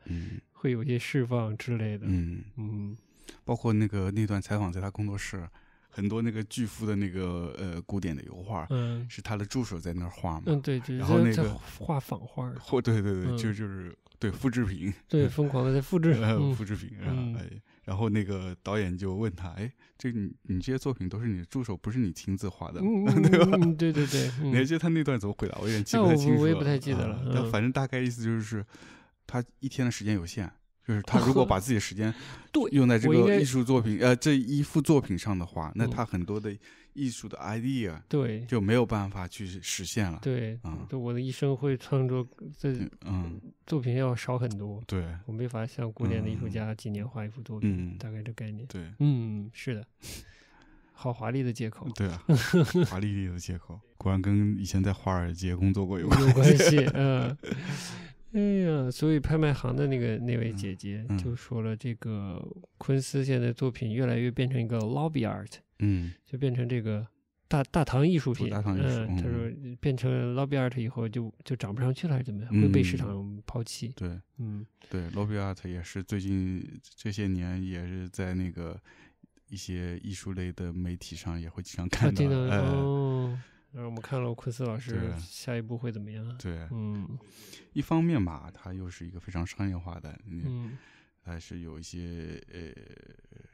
Speaker 3: 会有一些释放之类的。嗯嗯，
Speaker 2: 包括那个那段采访，在他工作室，很多那个巨幅的那个呃古典的油画，嗯，是他的助手在那儿画。嗯，对是、然后那个画仿画。或对对对，就就是。对 复制品，对疯狂的在复制，复制品啊！哎，然后那个导演就问他：“哎，这你你这些作品都是你的助手，不是你亲自画的，对吧？”对对对，还记得他那段怎么回答，我有点记不太清楚了。我也不太记得了，但反正大概意思就是，他一天的时间有限。就是他如果把自己的时间 用在这个艺术作品呃这一幅作品上的话，那他很多的艺术的 idea 对就没有办法去实现了。
Speaker 3: 对，嗯，我的一生会创作这嗯作品要少很多。对，我没法像古典的艺术家几年画一幅作品，大概这概念。对，嗯，是的，好华丽的借口。对啊，
Speaker 2: 华丽丽的借口，果然跟以前在华尔街工作过有有关系。
Speaker 3: 嗯。哎呀，所以拍卖行的那个那位姐姐就说了，这个昆斯现在作品越来越变成一个 lobby art，嗯，就变成这个大大堂艺术品。嗯，他说变成 lobby art 以后就就涨不上去了，还是怎么样？会被市场抛弃？
Speaker 2: 对，嗯，对 lobby art 也是最近这些年也是在那个一些艺术类的媒体上也会经常看到。
Speaker 3: 让我们看了昆斯老师下一步会怎么样？对，嗯，
Speaker 2: 一方面嘛，它又是一个非常商业化的，嗯，还是有一些呃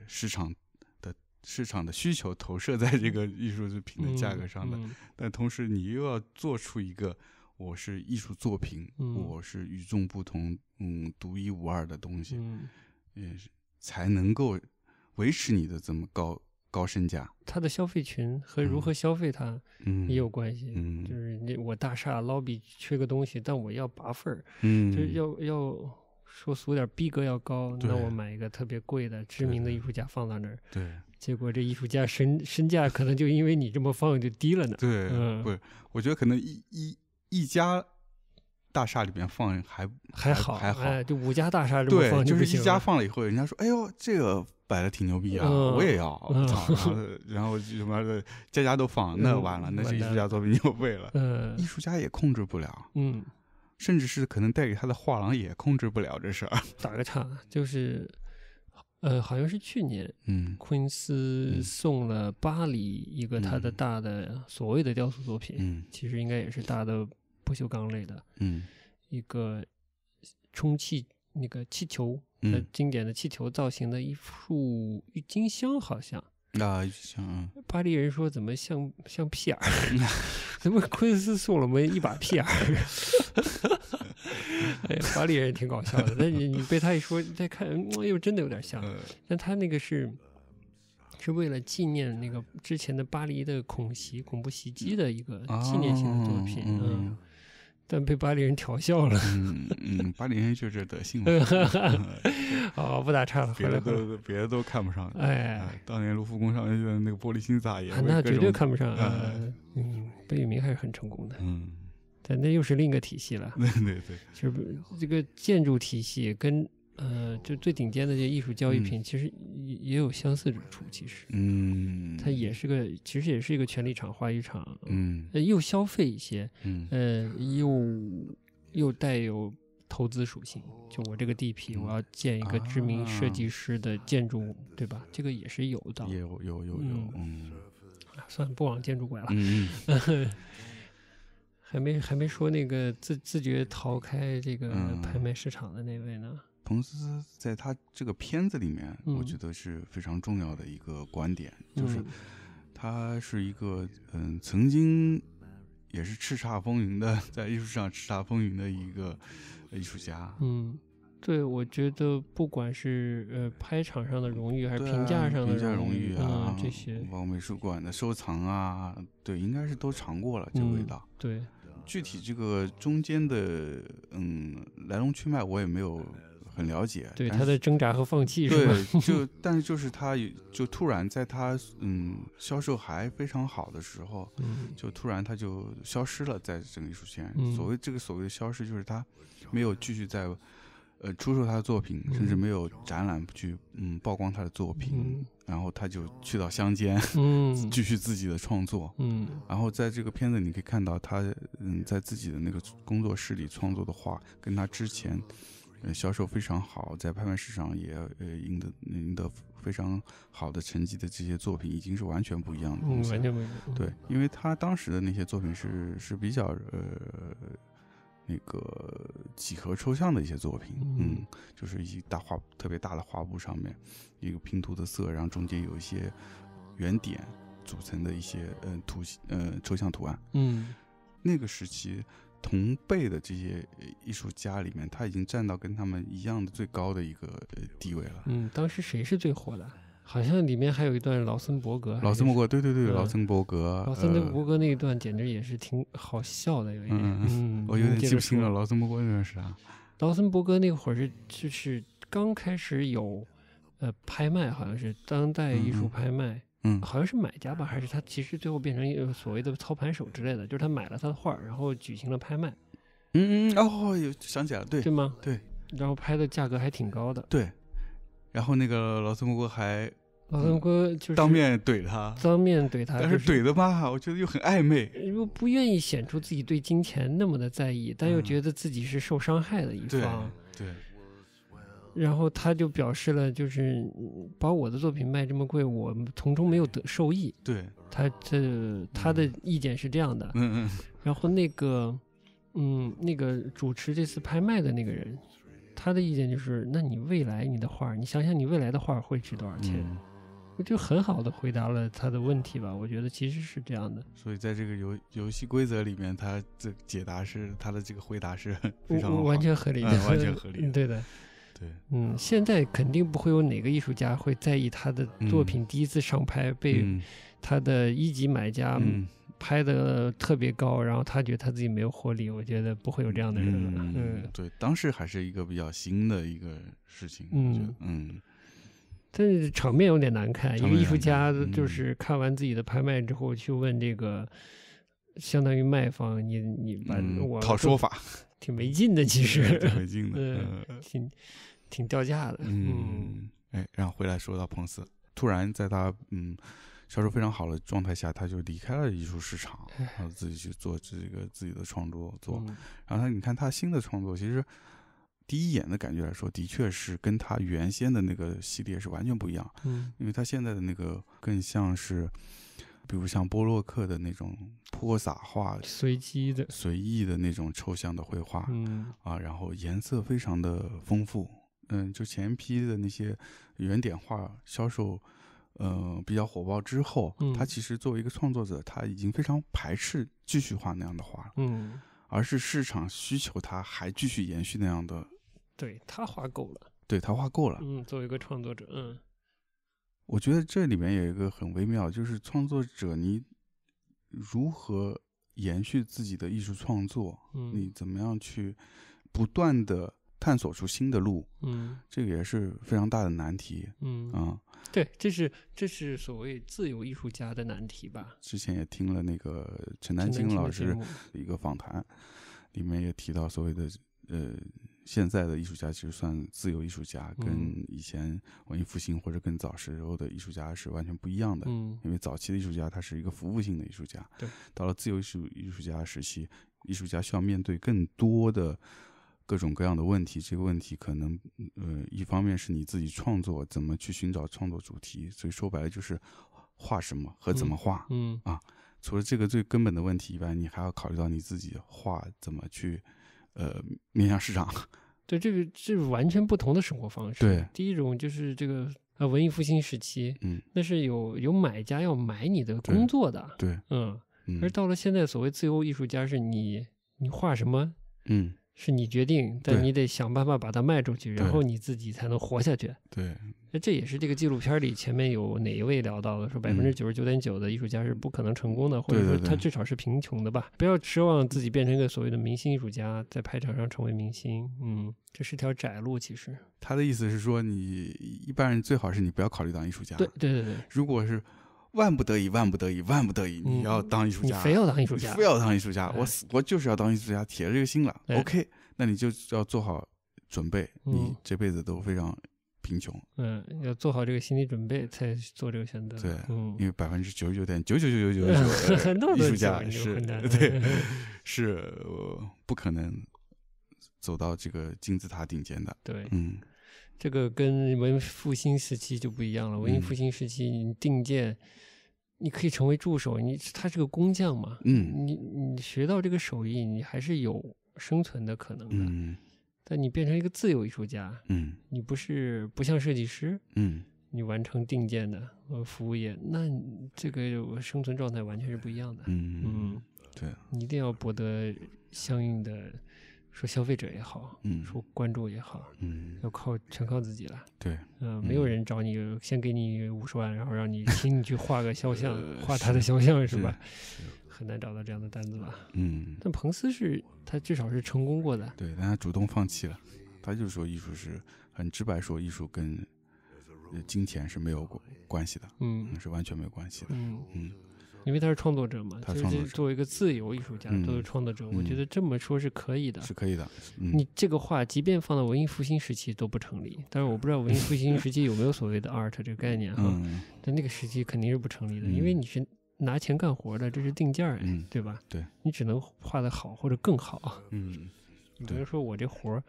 Speaker 2: 市场的市场的需求投射在这个艺术作品的价格上的。但同时，你又要做出一个我是艺术作品，我是与众不同，嗯，独一无二的东西，嗯，才能够维持你的这么高。高身价，
Speaker 3: 它的消费群和如何消费它，嗯，也有关系。嗯，就是你我大厦 lobby 缺个东西，但我要拔份儿，嗯，就要要说俗点，逼格要高，那我买一个特别贵的知名的艺术家放到那儿，对，结果这艺术家身身价可能就因为你这么放就低了呢。
Speaker 2: 对，不是，我觉得可能一一一家。大厦里面放还还好还好，就五家大厦里对，就是一家放了以后，人家说：“哎呦，这个摆的挺牛逼啊！”我也要，然后然后什么的，家家都放，那完了，那是艺术家作品就废了。呃，艺术家也控制不了，嗯，甚至是可能带给他的画廊也控制不了这事儿。打个岔，就是，
Speaker 3: 呃，好像是去年，嗯，昆斯送了巴黎一个他的大的所谓的雕塑作品，嗯，其实应该也是大的。不锈钢类的，嗯，一个充气那个气球，嗯，经典的气球造型的一束郁金香，好像
Speaker 2: 那郁金
Speaker 3: 巴黎人说怎么像像屁眼？怎么昆斯送了我们一把屁眼？哎，巴黎人挺搞笑的。那你你被他一说，再看，哇，又真的有点像。但他那个是是为了纪念那个之前的巴黎的恐袭、恐怖袭击的一个纪念性的作品，嗯。但被巴黎人调笑了。嗯
Speaker 2: 嗯，巴黎人就这德性。好，不打岔了。别的都别的都看不上。哎，当年卢浮宫上的那个玻璃金字塔也。那绝对看不上
Speaker 3: 嗯，贝聿铭还是很成功的。嗯，但那又是另一个体系了。对对对。就是这个建筑体系跟。呃，就最顶尖的这艺术交易品，其实也也有相似之处。其实，嗯，它也是个，其实也是一个权力场、话语场，嗯，又消费一些，嗯，呃，又又带有投资属性。就我这个地皮，我要建一个知名设计师的建筑，对吧？这个也是有的，有有有有。嗯，算了，不往建筑拐了。嗯嗯。还没还没说那个自自觉逃开这个拍卖市场的那位呢。
Speaker 2: 琼斯在他这个片子里面，我觉得是非常重要的一个观点，就是他是一个嗯曾经也是叱咤风云的，在艺术上叱咤风云的一个艺术家。
Speaker 3: 嗯，对，我觉得不管是呃拍场上的荣誉还是评价上的评价荣誉啊这些，
Speaker 2: 包括美术馆的收藏啊，对，应该是都尝过了，这味道。对，具体这个中间的嗯来龙去脉，我也没有。很了解，对他的
Speaker 3: 挣扎和放弃是吧？对，就
Speaker 2: 但是就是他，就突然在他嗯销售还非常好的时候，就突然他就消失了，在整个书签。所谓这个所谓的消失，就是他没有继续在呃出售他的作品，甚至没有展览去嗯曝光他的作品。然后他就去到乡间，嗯，继续自己的创作。嗯，然后在这个片子你可以看到他嗯在自己的那个工作室里创作的画，跟他之前。销售非常好，在拍卖市场也呃赢得赢得非常好的成绩的这些作品，已经是完全不一样的东西。完全不一样。对，因为他当时的那些作品是是比较呃那个几何抽象的一些作品，嗯，就是一大画特别大的画布上面一个拼图的色，然后中间有一些圆点组成的一些呃图形呃抽象图案，嗯，那个时期。同辈的这些艺术家里面，他已经站到跟他们一样的最高的一个地位了。
Speaker 3: 嗯，当时谁是最火的？好像里面还有一段劳森伯格。劳森伯格，对对对，劳森伯格。劳森伯格那一段简直也是挺好笑的，有一点。嗯我有点记不清
Speaker 2: 了，劳森伯格那段是啥？
Speaker 3: 劳森伯格那会儿是就是刚开始有，呃，拍卖好像是当代艺术拍卖。嗯，好像是买家吧，还是他其实最后变成一个所谓的操盘手之类的，就是他买了他的画，然后举行了拍卖。嗯嗯，哦，有想起来了，对吗？对，然后拍的价格还挺高的。对，
Speaker 2: 然后那个老孙哥还老孙哥就是当面怼他，当面怼他，但是怼的吧，我觉得又很暧昧，
Speaker 3: 又不愿意显出自己对金钱那么的在意，但又觉得自己是受伤害的一方，对。然后他就表示了，就是把我的作品卖这么贵，我从中没有得受益。对他，这他的意见是这样的。嗯嗯。然后那个，嗯，那个主持这次拍卖的那个人，他的意见就是：那你未来你的画，你想想你未来的画会值多少钱？就很好的回答了他的问题吧。我觉得其实是这样的。
Speaker 2: 所以在这个游游戏规则里面，他这解答是他的这个回答是非常完全合理的，完 全合理的。对的。
Speaker 3: 对，嗯，现在肯定不会有哪个艺术家会在意他的作品第一次上拍被他的一级买家拍的特别高，然后他觉得他自己没有活力。我觉得不会有这样的人了。嗯，对，
Speaker 2: 当时还是一个比较新的一个事情。嗯嗯，
Speaker 3: 但是场面有点难看。一个艺术家就是看完自己的拍卖之后，去问这个相当于卖方：“你你把我讨说法。”挺没劲的，其实。挺没劲的，挺挺掉价的。嗯，
Speaker 2: 哎，然后回来说到彭斯，突然在他嗯销售非常好的状态下，他就离开了艺术市场，然后自己去做这个自己的创作做。然后他，你看他新的创作，其实第一眼的感觉来说，的确是跟他原先的那个系列是完全不一样。嗯，因为他现在的那个更像是。比如像波洛克的那种泼洒画，随机的、随意的那种抽象的绘画，嗯啊，然后颜色非常的丰富，嗯，就前一批的那些原点画销售，嗯，比较火爆之后，他其实作为一个创作者，他已经非常排斥继续画那样的画，嗯，而是市场需求他还继续延续那样的，
Speaker 3: 对他画够了，
Speaker 2: 对他画够了，
Speaker 3: 嗯，作为一个创作者，嗯。
Speaker 2: 我觉得这里面有一个很微妙，就是创作者你如何延续自己的艺术创作，你怎么样去不断的探索出新的路，嗯，这个也是非常大的难题，嗯啊，对，
Speaker 3: 这是这是所谓自由艺术家的难题吧？
Speaker 2: 之前也听了那个陈丹青老师一个访谈，里面也提到所谓的呃。现在的艺术家其实算自由艺术家，跟以前文艺复兴或者更早时候的艺术家是完全不一样的。嗯，因为早期的艺术家他是一个服务性的艺术家，对。到了自由艺术艺术家时期，艺术家需要面对更多的各种各样的问题。这个问题可能，呃，一方面是你自己创作怎么去寻找创作主题，所以说白了就是画什么和怎么画。嗯，啊，除了这个最根本的问题以外，你还要考虑到你自己画怎么去。呃，面向市场，
Speaker 3: 对这个是完全不同的生活方式。对，第一种就是这个文艺复兴时期，嗯，那是有有买家要买你的工作的，对，嗯，而到了现在，所谓自由艺术家，是你你画什么，嗯。是你决定，但你得想办法把它卖出去，然后你自己才能活下去。对，那这也是这个纪录片里前面有哪一位聊到的，说百分之九十九点九的艺术家是不可能成功的，或者说他至少是贫穷的吧？不要奢望自己变成一个所谓的明星艺术家，在拍场上成为明星。嗯，这是条窄路，其实。
Speaker 2: 他的意思是说，你一般人最好是你不要考虑当艺术家。对对对对。如果是。万不得已，万不得已，万不得已，你要当艺术家，非要当艺术家，非要当艺术家，我死我就是要当艺术家，铁了这个心了。OK，那你就要做好准备，你这辈子都非常贫穷。
Speaker 3: 嗯，要做好这个心理准备，才做这个选择。对，因
Speaker 2: 为百分之九十九点九九九九九九，艺术家是，对，是不可能走到这个金字塔顶尖的。对，嗯。
Speaker 3: 这个跟文艺复兴时期就不一样了。文艺复兴时期你定件，你可以成为助手，你他是个工匠嘛，嗯，你你学到这个手艺，你还是有生存的可能的。但你变成一个自由艺术家，嗯，你不是不像设计师，嗯，你完成定件的和服务业，那这个生存状态完全是不一样的。嗯嗯，对，你一定要博得相应的。说消费者也好，嗯，说关注也好，嗯，要靠全靠自己了，对，嗯，没有人找你先给你五十万，然后让你请 你去画个肖像，画他的肖像是吧？很难找到这样的单子吧？嗯，但彭斯是他至少是成功过的，
Speaker 2: 对，但他主动放弃了，他就说艺术是很直白，说艺术跟金钱是没有关关系的，嗯，是完全没有关系的，嗯。
Speaker 3: 因为他是创作者嘛，就是作为一个自由艺术家，作为创作者。我觉得这么说是可以的，是可以的。你这个话，即便放到文艺复兴时期都不成立。但是我不知道文艺复兴时期有没有所谓的 art 这个概念哈，在那个时期肯定是不成立的，因为你是拿钱干活的，这是定价呀，对吧？对，你只能画的好或者更好。嗯，你不能说我这活儿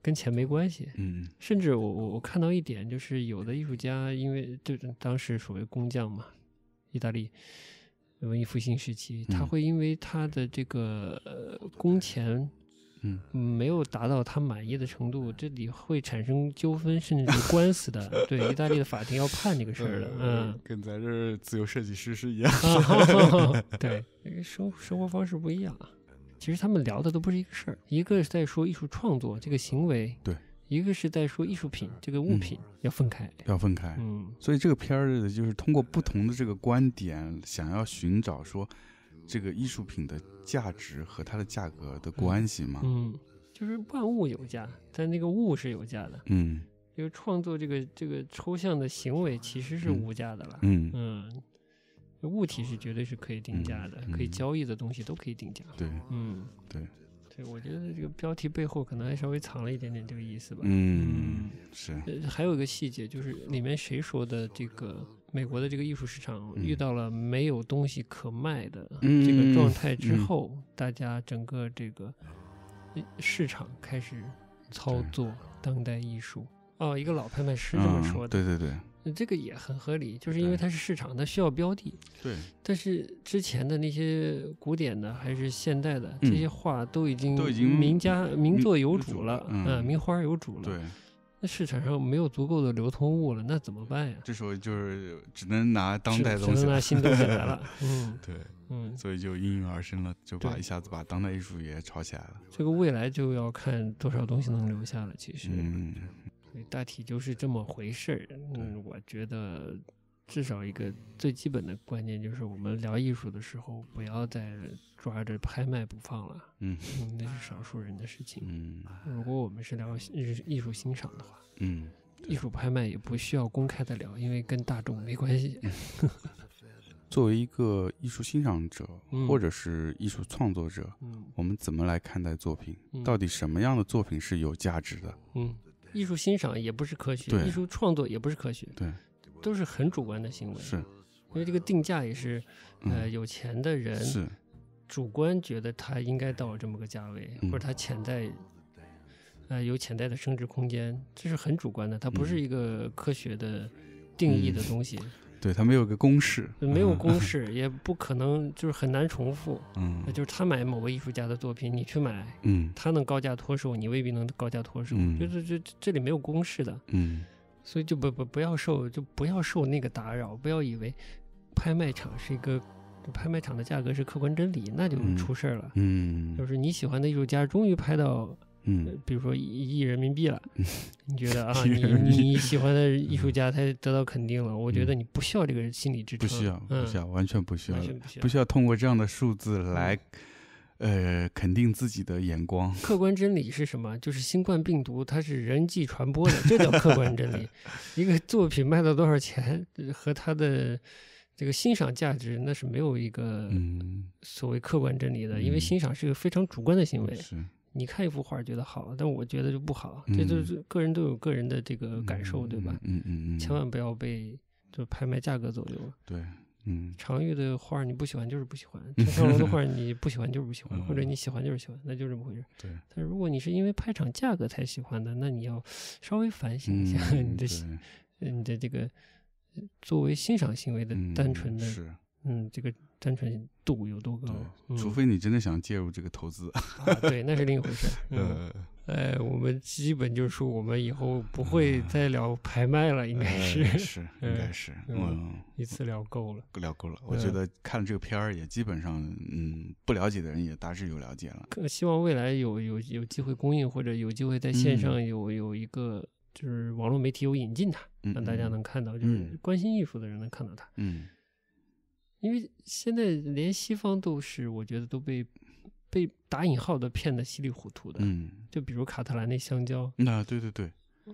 Speaker 3: 跟钱没关系。嗯，甚至我我我看到一点，就是有的艺术家因为就当时属于工匠嘛，意大利。文艺复兴时期，他会因为他的这个呃工钱，嗯，没有达到他满意的程度，这里会产生纠纷，甚至是官司的。对，意大利的法庭要判这个事儿的。嗯，
Speaker 2: 跟咱这自由设计师是一样。对，
Speaker 3: 生生活方式不一样啊。其实他们聊的都不是一个事儿，一个是在说艺术创作这个行为。对。一个是在说艺术品这个物品要分开，要分开，嗯，
Speaker 2: 所以这个片儿就是通过不同的这个观点，想要寻找说这个艺术品的价值和它的价格的关系嘛，嗯，
Speaker 3: 就是万物有价，但那个物是有价的，嗯，就创作这个这个抽象的行为其实是无价的了，嗯嗯，物体是绝对是可以定价的，可以交易的东西都可以定价，
Speaker 2: 对，嗯对。对，
Speaker 3: 我觉得这个标题背后可能还稍微藏了一点点这个意思吧。嗯，是。呃，还有一个细节就是，里面谁说的这个美国的这个艺术市场遇到了没有东西可卖的这个状态之后，大家整个这个市场开始操作当代艺术。哦，一个老拍卖师这么说的。对对对。那这个也很合理，就是因为它是市场，它需要标的。对。但是之前的那些古典的还是现代的这些画，都已经都已经名家名作有主
Speaker 2: 了，嗯，名
Speaker 3: 花有主了。对。那市场上没有足够的流通物了，那怎么
Speaker 2: 办呀？这时候就是只能拿当代东西，只能拿新东西来了。嗯，对。嗯。所以就应运而生了，就把一下子把当代艺术也炒起来了。
Speaker 3: 这个未来就要看多少东西能留下了，其实。嗯。大体就是这么回事儿。嗯，我觉得至少一个最基本的观念就是，我们聊艺术的时候，不要再抓着拍卖不放了。嗯，那是少数人的事情。嗯，如果我们是聊艺艺术欣赏的话，嗯，艺术拍卖也不需要公开的聊，因为跟大众没关系。
Speaker 2: 作为一个艺术欣赏者，或者是艺术创作者，我们怎么来看待作品？到底什么样的作品是有价值的？
Speaker 1: 嗯。
Speaker 3: 艺术欣赏也不是科学，艺术创作也不是科学，对，都是很主观的行为。是，因为这个定价也是，呃，有钱的人是主观觉得他应该到了这么个价位，或者他潜在，呃，有潜在的升值空间，这是很主观的，它不是一个科学的定义的东西。
Speaker 2: 对他没有个公式，没有公
Speaker 3: 式也不可能，就是很难重复。嗯，就是他买某个艺术家的作品，你去买，嗯，他能高价脱手，你未必能高价脱手。就是这这里没有公式的，嗯，所以就不不不要受，就不要受那个打扰，不要以为，拍卖场是一个拍卖场的价格是客观真理，那就出事儿了。嗯，就是你喜欢的艺术家终于拍到。嗯，比如说一亿人民币了，你觉得啊？你你喜欢的艺术家他得到肯定了，我觉得你不需要这个心理
Speaker 2: 支撑，不需要，不需要，完全不需要，不需要通过这样的数字来，呃，肯定自己的眼光。
Speaker 3: 客观真理是什么？就是新冠病毒它是人际传播的，这叫客观真理。一个作品卖到多少钱和它的这个欣赏价值，那是没有一个所谓客观真理的，因为欣赏是一个非常主观的行为。是。你看一幅画觉得好，但我觉得就不好，这就是个人都有个人的这个感受，对吧？嗯嗯嗯，千万不要被就拍卖价格左右。对，嗯。常玉的画你不喜欢就是不喜欢，少龙的画你不喜欢就是不喜欢，或者你喜欢就是喜欢，那就这么回事。对。但如果你是因为拍场价格才喜欢的，那你要 稍微反省一下 你的，你的这个作为欣赏行为的单纯的，嗯，这个。单纯度有多高？
Speaker 2: 除非你真的想介入这个投资，对，那是另一回事。呃，呃，我
Speaker 3: 们基本就是说我们以后不会再聊拍卖了，应该是是，应该是嗯，一次聊够了，聊够了。我觉
Speaker 2: 得看这个片儿也基本上，嗯，不了解的人也大致有了解了。
Speaker 3: 希望未来有有有机会公映，或者有机会在线上有有一个就是网络媒体有引进它，让大家能看到，就是关心艺术的人能看到它。嗯。因为现在连西方都是，我觉得都被被打引号的骗的稀里糊涂的。嗯，就比如卡特兰那香蕉。
Speaker 2: 那对对对，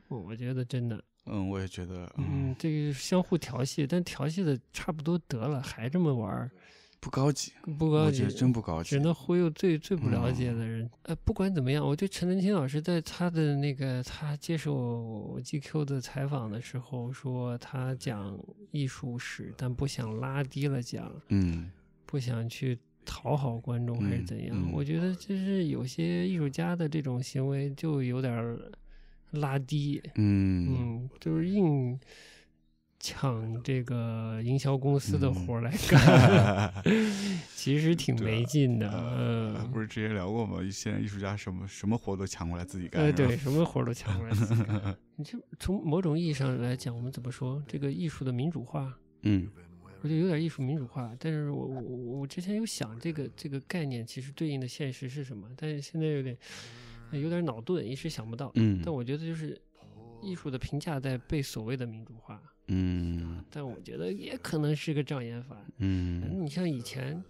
Speaker 3: 我觉得真的。
Speaker 2: 嗯，我也觉得。
Speaker 3: 嗯，这个相互调戏，但调戏的差不多得了，还这么玩儿。不高级，不高级，真不高级，只能忽悠最最不了解的人。呃，不管怎么样，我对陈丹青老师在他的那个他接受 GQ 的采访的时候说，他讲艺术史，但不想拉低了讲，嗯，不想去讨好观众还是怎样？我觉得就是有些艺术家的这种行为就有点拉低，嗯嗯，就是硬。抢这个营销公司的活来干，其实挺没劲的。
Speaker 2: 呃、不是之前聊过吗？现在艺术家什么什么活都抢过来自己干。呃，对，什么活都抢过来自己干。
Speaker 3: 你这从某种意义上来讲，我们怎么说这个艺术的民主化？嗯，我觉得有点艺术民主化。但是我我我之前有想这个这个概念其实对应的现实是什么，但是现在有点有点脑顿，一时想不到。嗯，但我觉得就是艺术的评价在被所谓的民主化。
Speaker 1: 嗯，
Speaker 3: 但我觉得也可能是个障眼法。嗯，你像以前，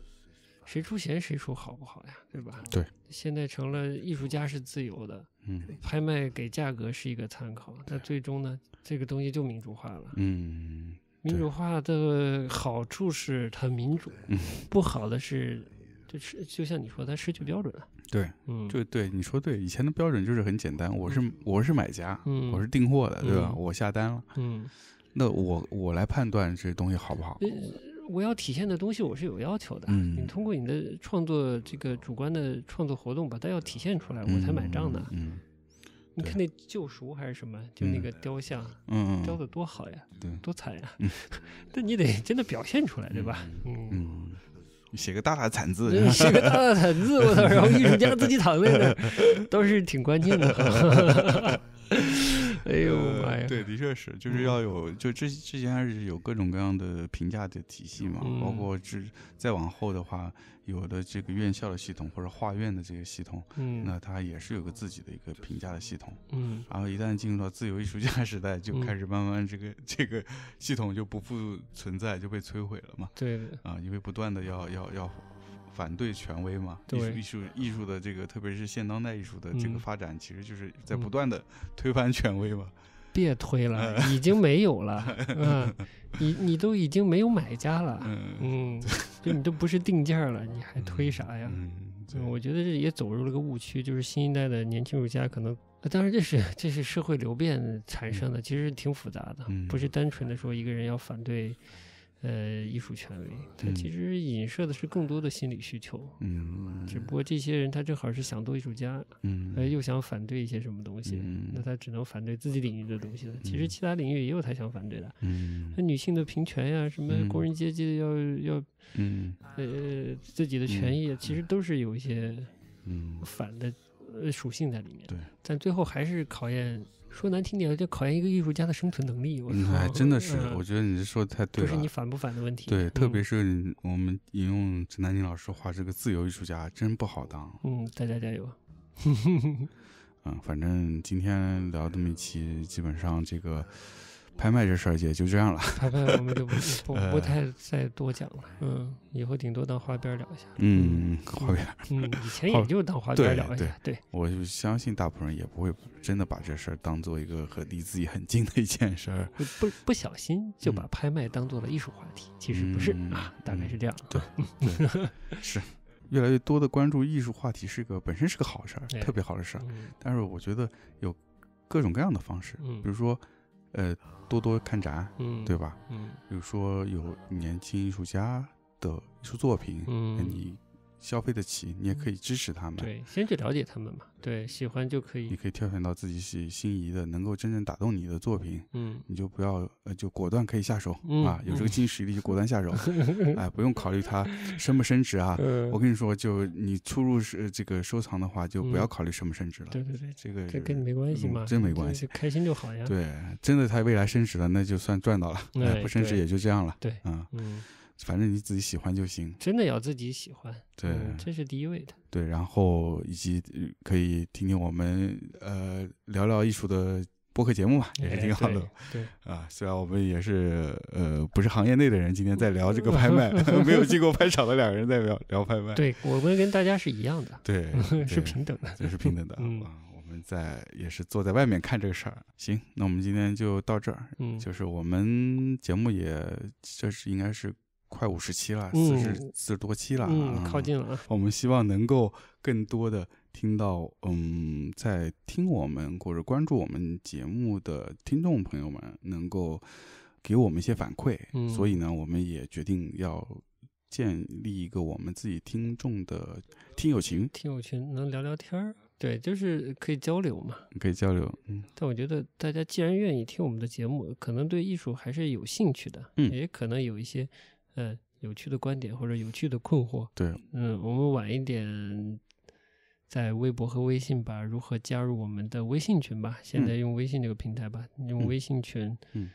Speaker 3: 谁出钱谁出好不好呀？对吧？对。现在成了艺术家是自由的，嗯，拍卖给价格是一个参考，但最终呢，这个东西就民主化了。
Speaker 1: 嗯，
Speaker 3: 民主化的好处是它民主，不好的是就是就像你说，它失去标准了。
Speaker 2: 对，嗯，就对，你说对。以前的标准就是很简单，我是我是买家，我是订货的，对吧？我下单了，嗯。那我我来判断这东西好不好？
Speaker 3: 我要体现的东西我是有要求的。嗯，你通过你的创作这个主观的创作活动把它要体现出来，我才买账呢。嗯，你看那救赎还是什么，就那个雕像，嗯雕的多好呀，对，多惨呀。但你得真的表现出来，对吧？嗯，
Speaker 2: 写个大大惨字，写个大大惨字，我操！然后艺术家自己躺在那儿，都是挺关键的。哎呦，对，的确是，就是要有，就之之前还是有各种各样的评价的体系嘛，包括之再往后的话，有的这个院校的系统或者画院的这个系统，嗯，那它也是有个自己的一个评价的系统，嗯，然后一旦进入到自由艺术家 时代，就开始慢慢这个这个系统就不复存在，就被摧毁了嘛，对啊，因为不断的要要要。反对权威嘛？对艺术、艺术、艺术的这个，特别是现当代艺术的这个发展，其实就是在不断的推翻权威嘛。
Speaker 3: 别推了，已经没有了。嗯，你你都已经没有买家了。嗯，就你都不是定价了，你还推啥呀？嗯，我觉得这也走入了个误区，就是新一代的年轻艺术家可能，当然这是 这是社会流变产生的，其实挺复杂的，不是单纯的说一个人要反对。呃，艺术权威，他其实影射的是更多的心理需求。嗯，只不过这些人他正好是想做艺术家，嗯，又想反对一些什么东西，嗯、那他只能反对自己领域的东西了。其实其他领域也有他想反对的。嗯，那女性的平权呀，什么工人阶级的要要，嗯，呃，自己的权益其实都是有一些，嗯，反的呃属性在里面。对，但最后还是考验。说难听点，就考验一个艺术家的生存能力。我操，真的是，我觉
Speaker 2: 得你说的太对了。就是你反不反的问题。对，特别是我们引用陈丹青老师话，这个自由艺术家真不好当。
Speaker 3: 嗯，大家加油。
Speaker 2: 嗯，反正今天聊这么一期，基本上这个。拍卖这事儿也就这样了，拍卖我们就不 不不太
Speaker 3: 再多讲了，嗯，以后顶多当花边聊一下，嗯，花边，嗯，以前也就当花边聊一下，对，
Speaker 2: 我就相信大部分人也不会真的把这事儿当做一个和离自己很近的一件事儿，
Speaker 3: 不不小心就把拍卖当
Speaker 2: 做了艺术话题，其实不是啊，大概是这样对，是越来越多的关注艺术话题是个本身是个好事，特别好的事儿，但是我觉得有各种各样的方式，嗯，比如说。呃，多多看展，嗯，对吧？嗯，比如说有年轻艺术家的艺术作品，嗯，你。消费得起，你也可以支持他们。对，
Speaker 3: 先去了解他们嘛。对，喜欢就可以。你
Speaker 2: 可以挑选到自己喜心仪的，能够真正打动你的作品。嗯，你就不要，呃，就果断可以下手啊。有这个经济实力就果断下手。哎，不用考虑它升不升值啊。我跟你说，就你出入是这个收藏的话，就不要考虑升不升值了。对对对，这个这跟
Speaker 3: 你没关系嘛，真没关系，开心就好呀。对，
Speaker 2: 真的它未来升值了，那就算赚到了。哎，不升值也就这样了。对，嗯。反正你自己喜欢就行，真
Speaker 3: 的要自己喜欢，对，这是第一位的。
Speaker 2: 对，然后以及可以听听我们呃聊聊艺术的播客节目嘛，也是挺好的。对啊，虽然我们也是呃不是行业内的人，今天在聊这个拍卖，没有经过拍场的两个人在聊聊拍卖。对，我
Speaker 3: 们跟大家是一样的，对，是平等的，也是平等的啊。
Speaker 2: 我们在也是坐在外面看这个事儿。行，那我们今天就到这儿，嗯，就是我们节目也这是应该是。快五十期了，四十四十多期了，嗯，靠近了啊。我们希望能够更多的听到，嗯，在听我们或者关注我们节目的听众朋友们，能够给我们一些反馈。嗯，所以呢，我们也决定要建立一个我们自己听众的听友群，听友群
Speaker 3: 能聊聊天儿，
Speaker 2: 对，就是可以交流嘛，可以交流。
Speaker 3: 嗯，但我觉得大家既然愿意听我们的节目，可能对艺术还是有兴趣的，嗯，也可能有一些。嗯，有趣的观点或者有趣的困惑，对，嗯，我们晚一点在微博和微信吧，如何加入我们的微信群吧？现在用微信这个平台吧，用微信群，嗯，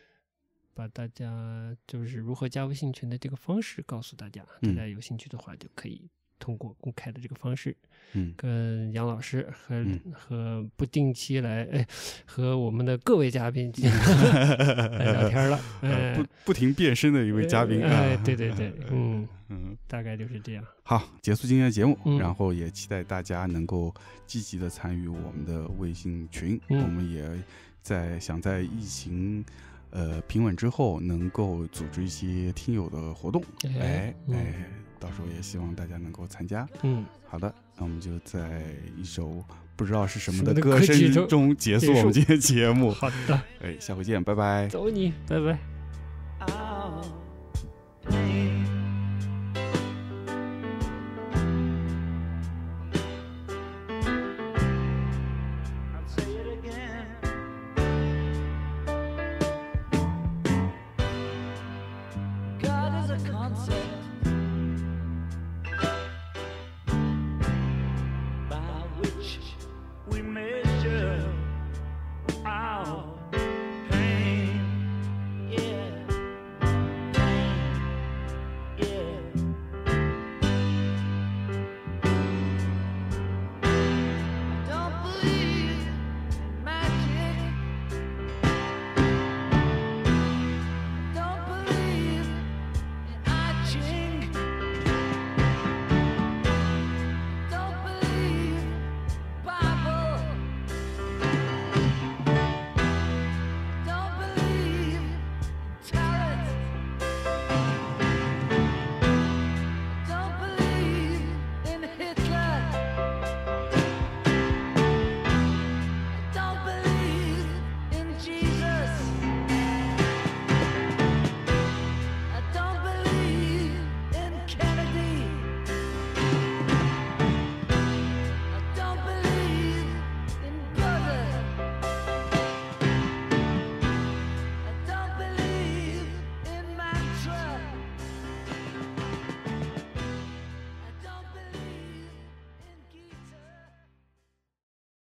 Speaker 3: 把大家就是如何加微信群的这个方式告诉大家，大家有兴趣的话就可以。通过公开的这个方式，嗯，跟杨老师和和不定期来和我们的各位嘉宾 聊天了，不
Speaker 2: 不停变身的一位嘉宾啊，对
Speaker 3: 对对，嗯嗯，大概就是这样。
Speaker 2: 好，结束今天的节目，然后也期待大家能够积极的参与我们的微信群。嗯，我们也在想在疫情呃平稳之后，能够组织一些听友的活动来，哎。到时候也希望大家能够参加。嗯，好的，那我们就在一首不知道是什么的歌声中结束我们今天节目。好的，哎，下回见，拜拜。走你，拜拜。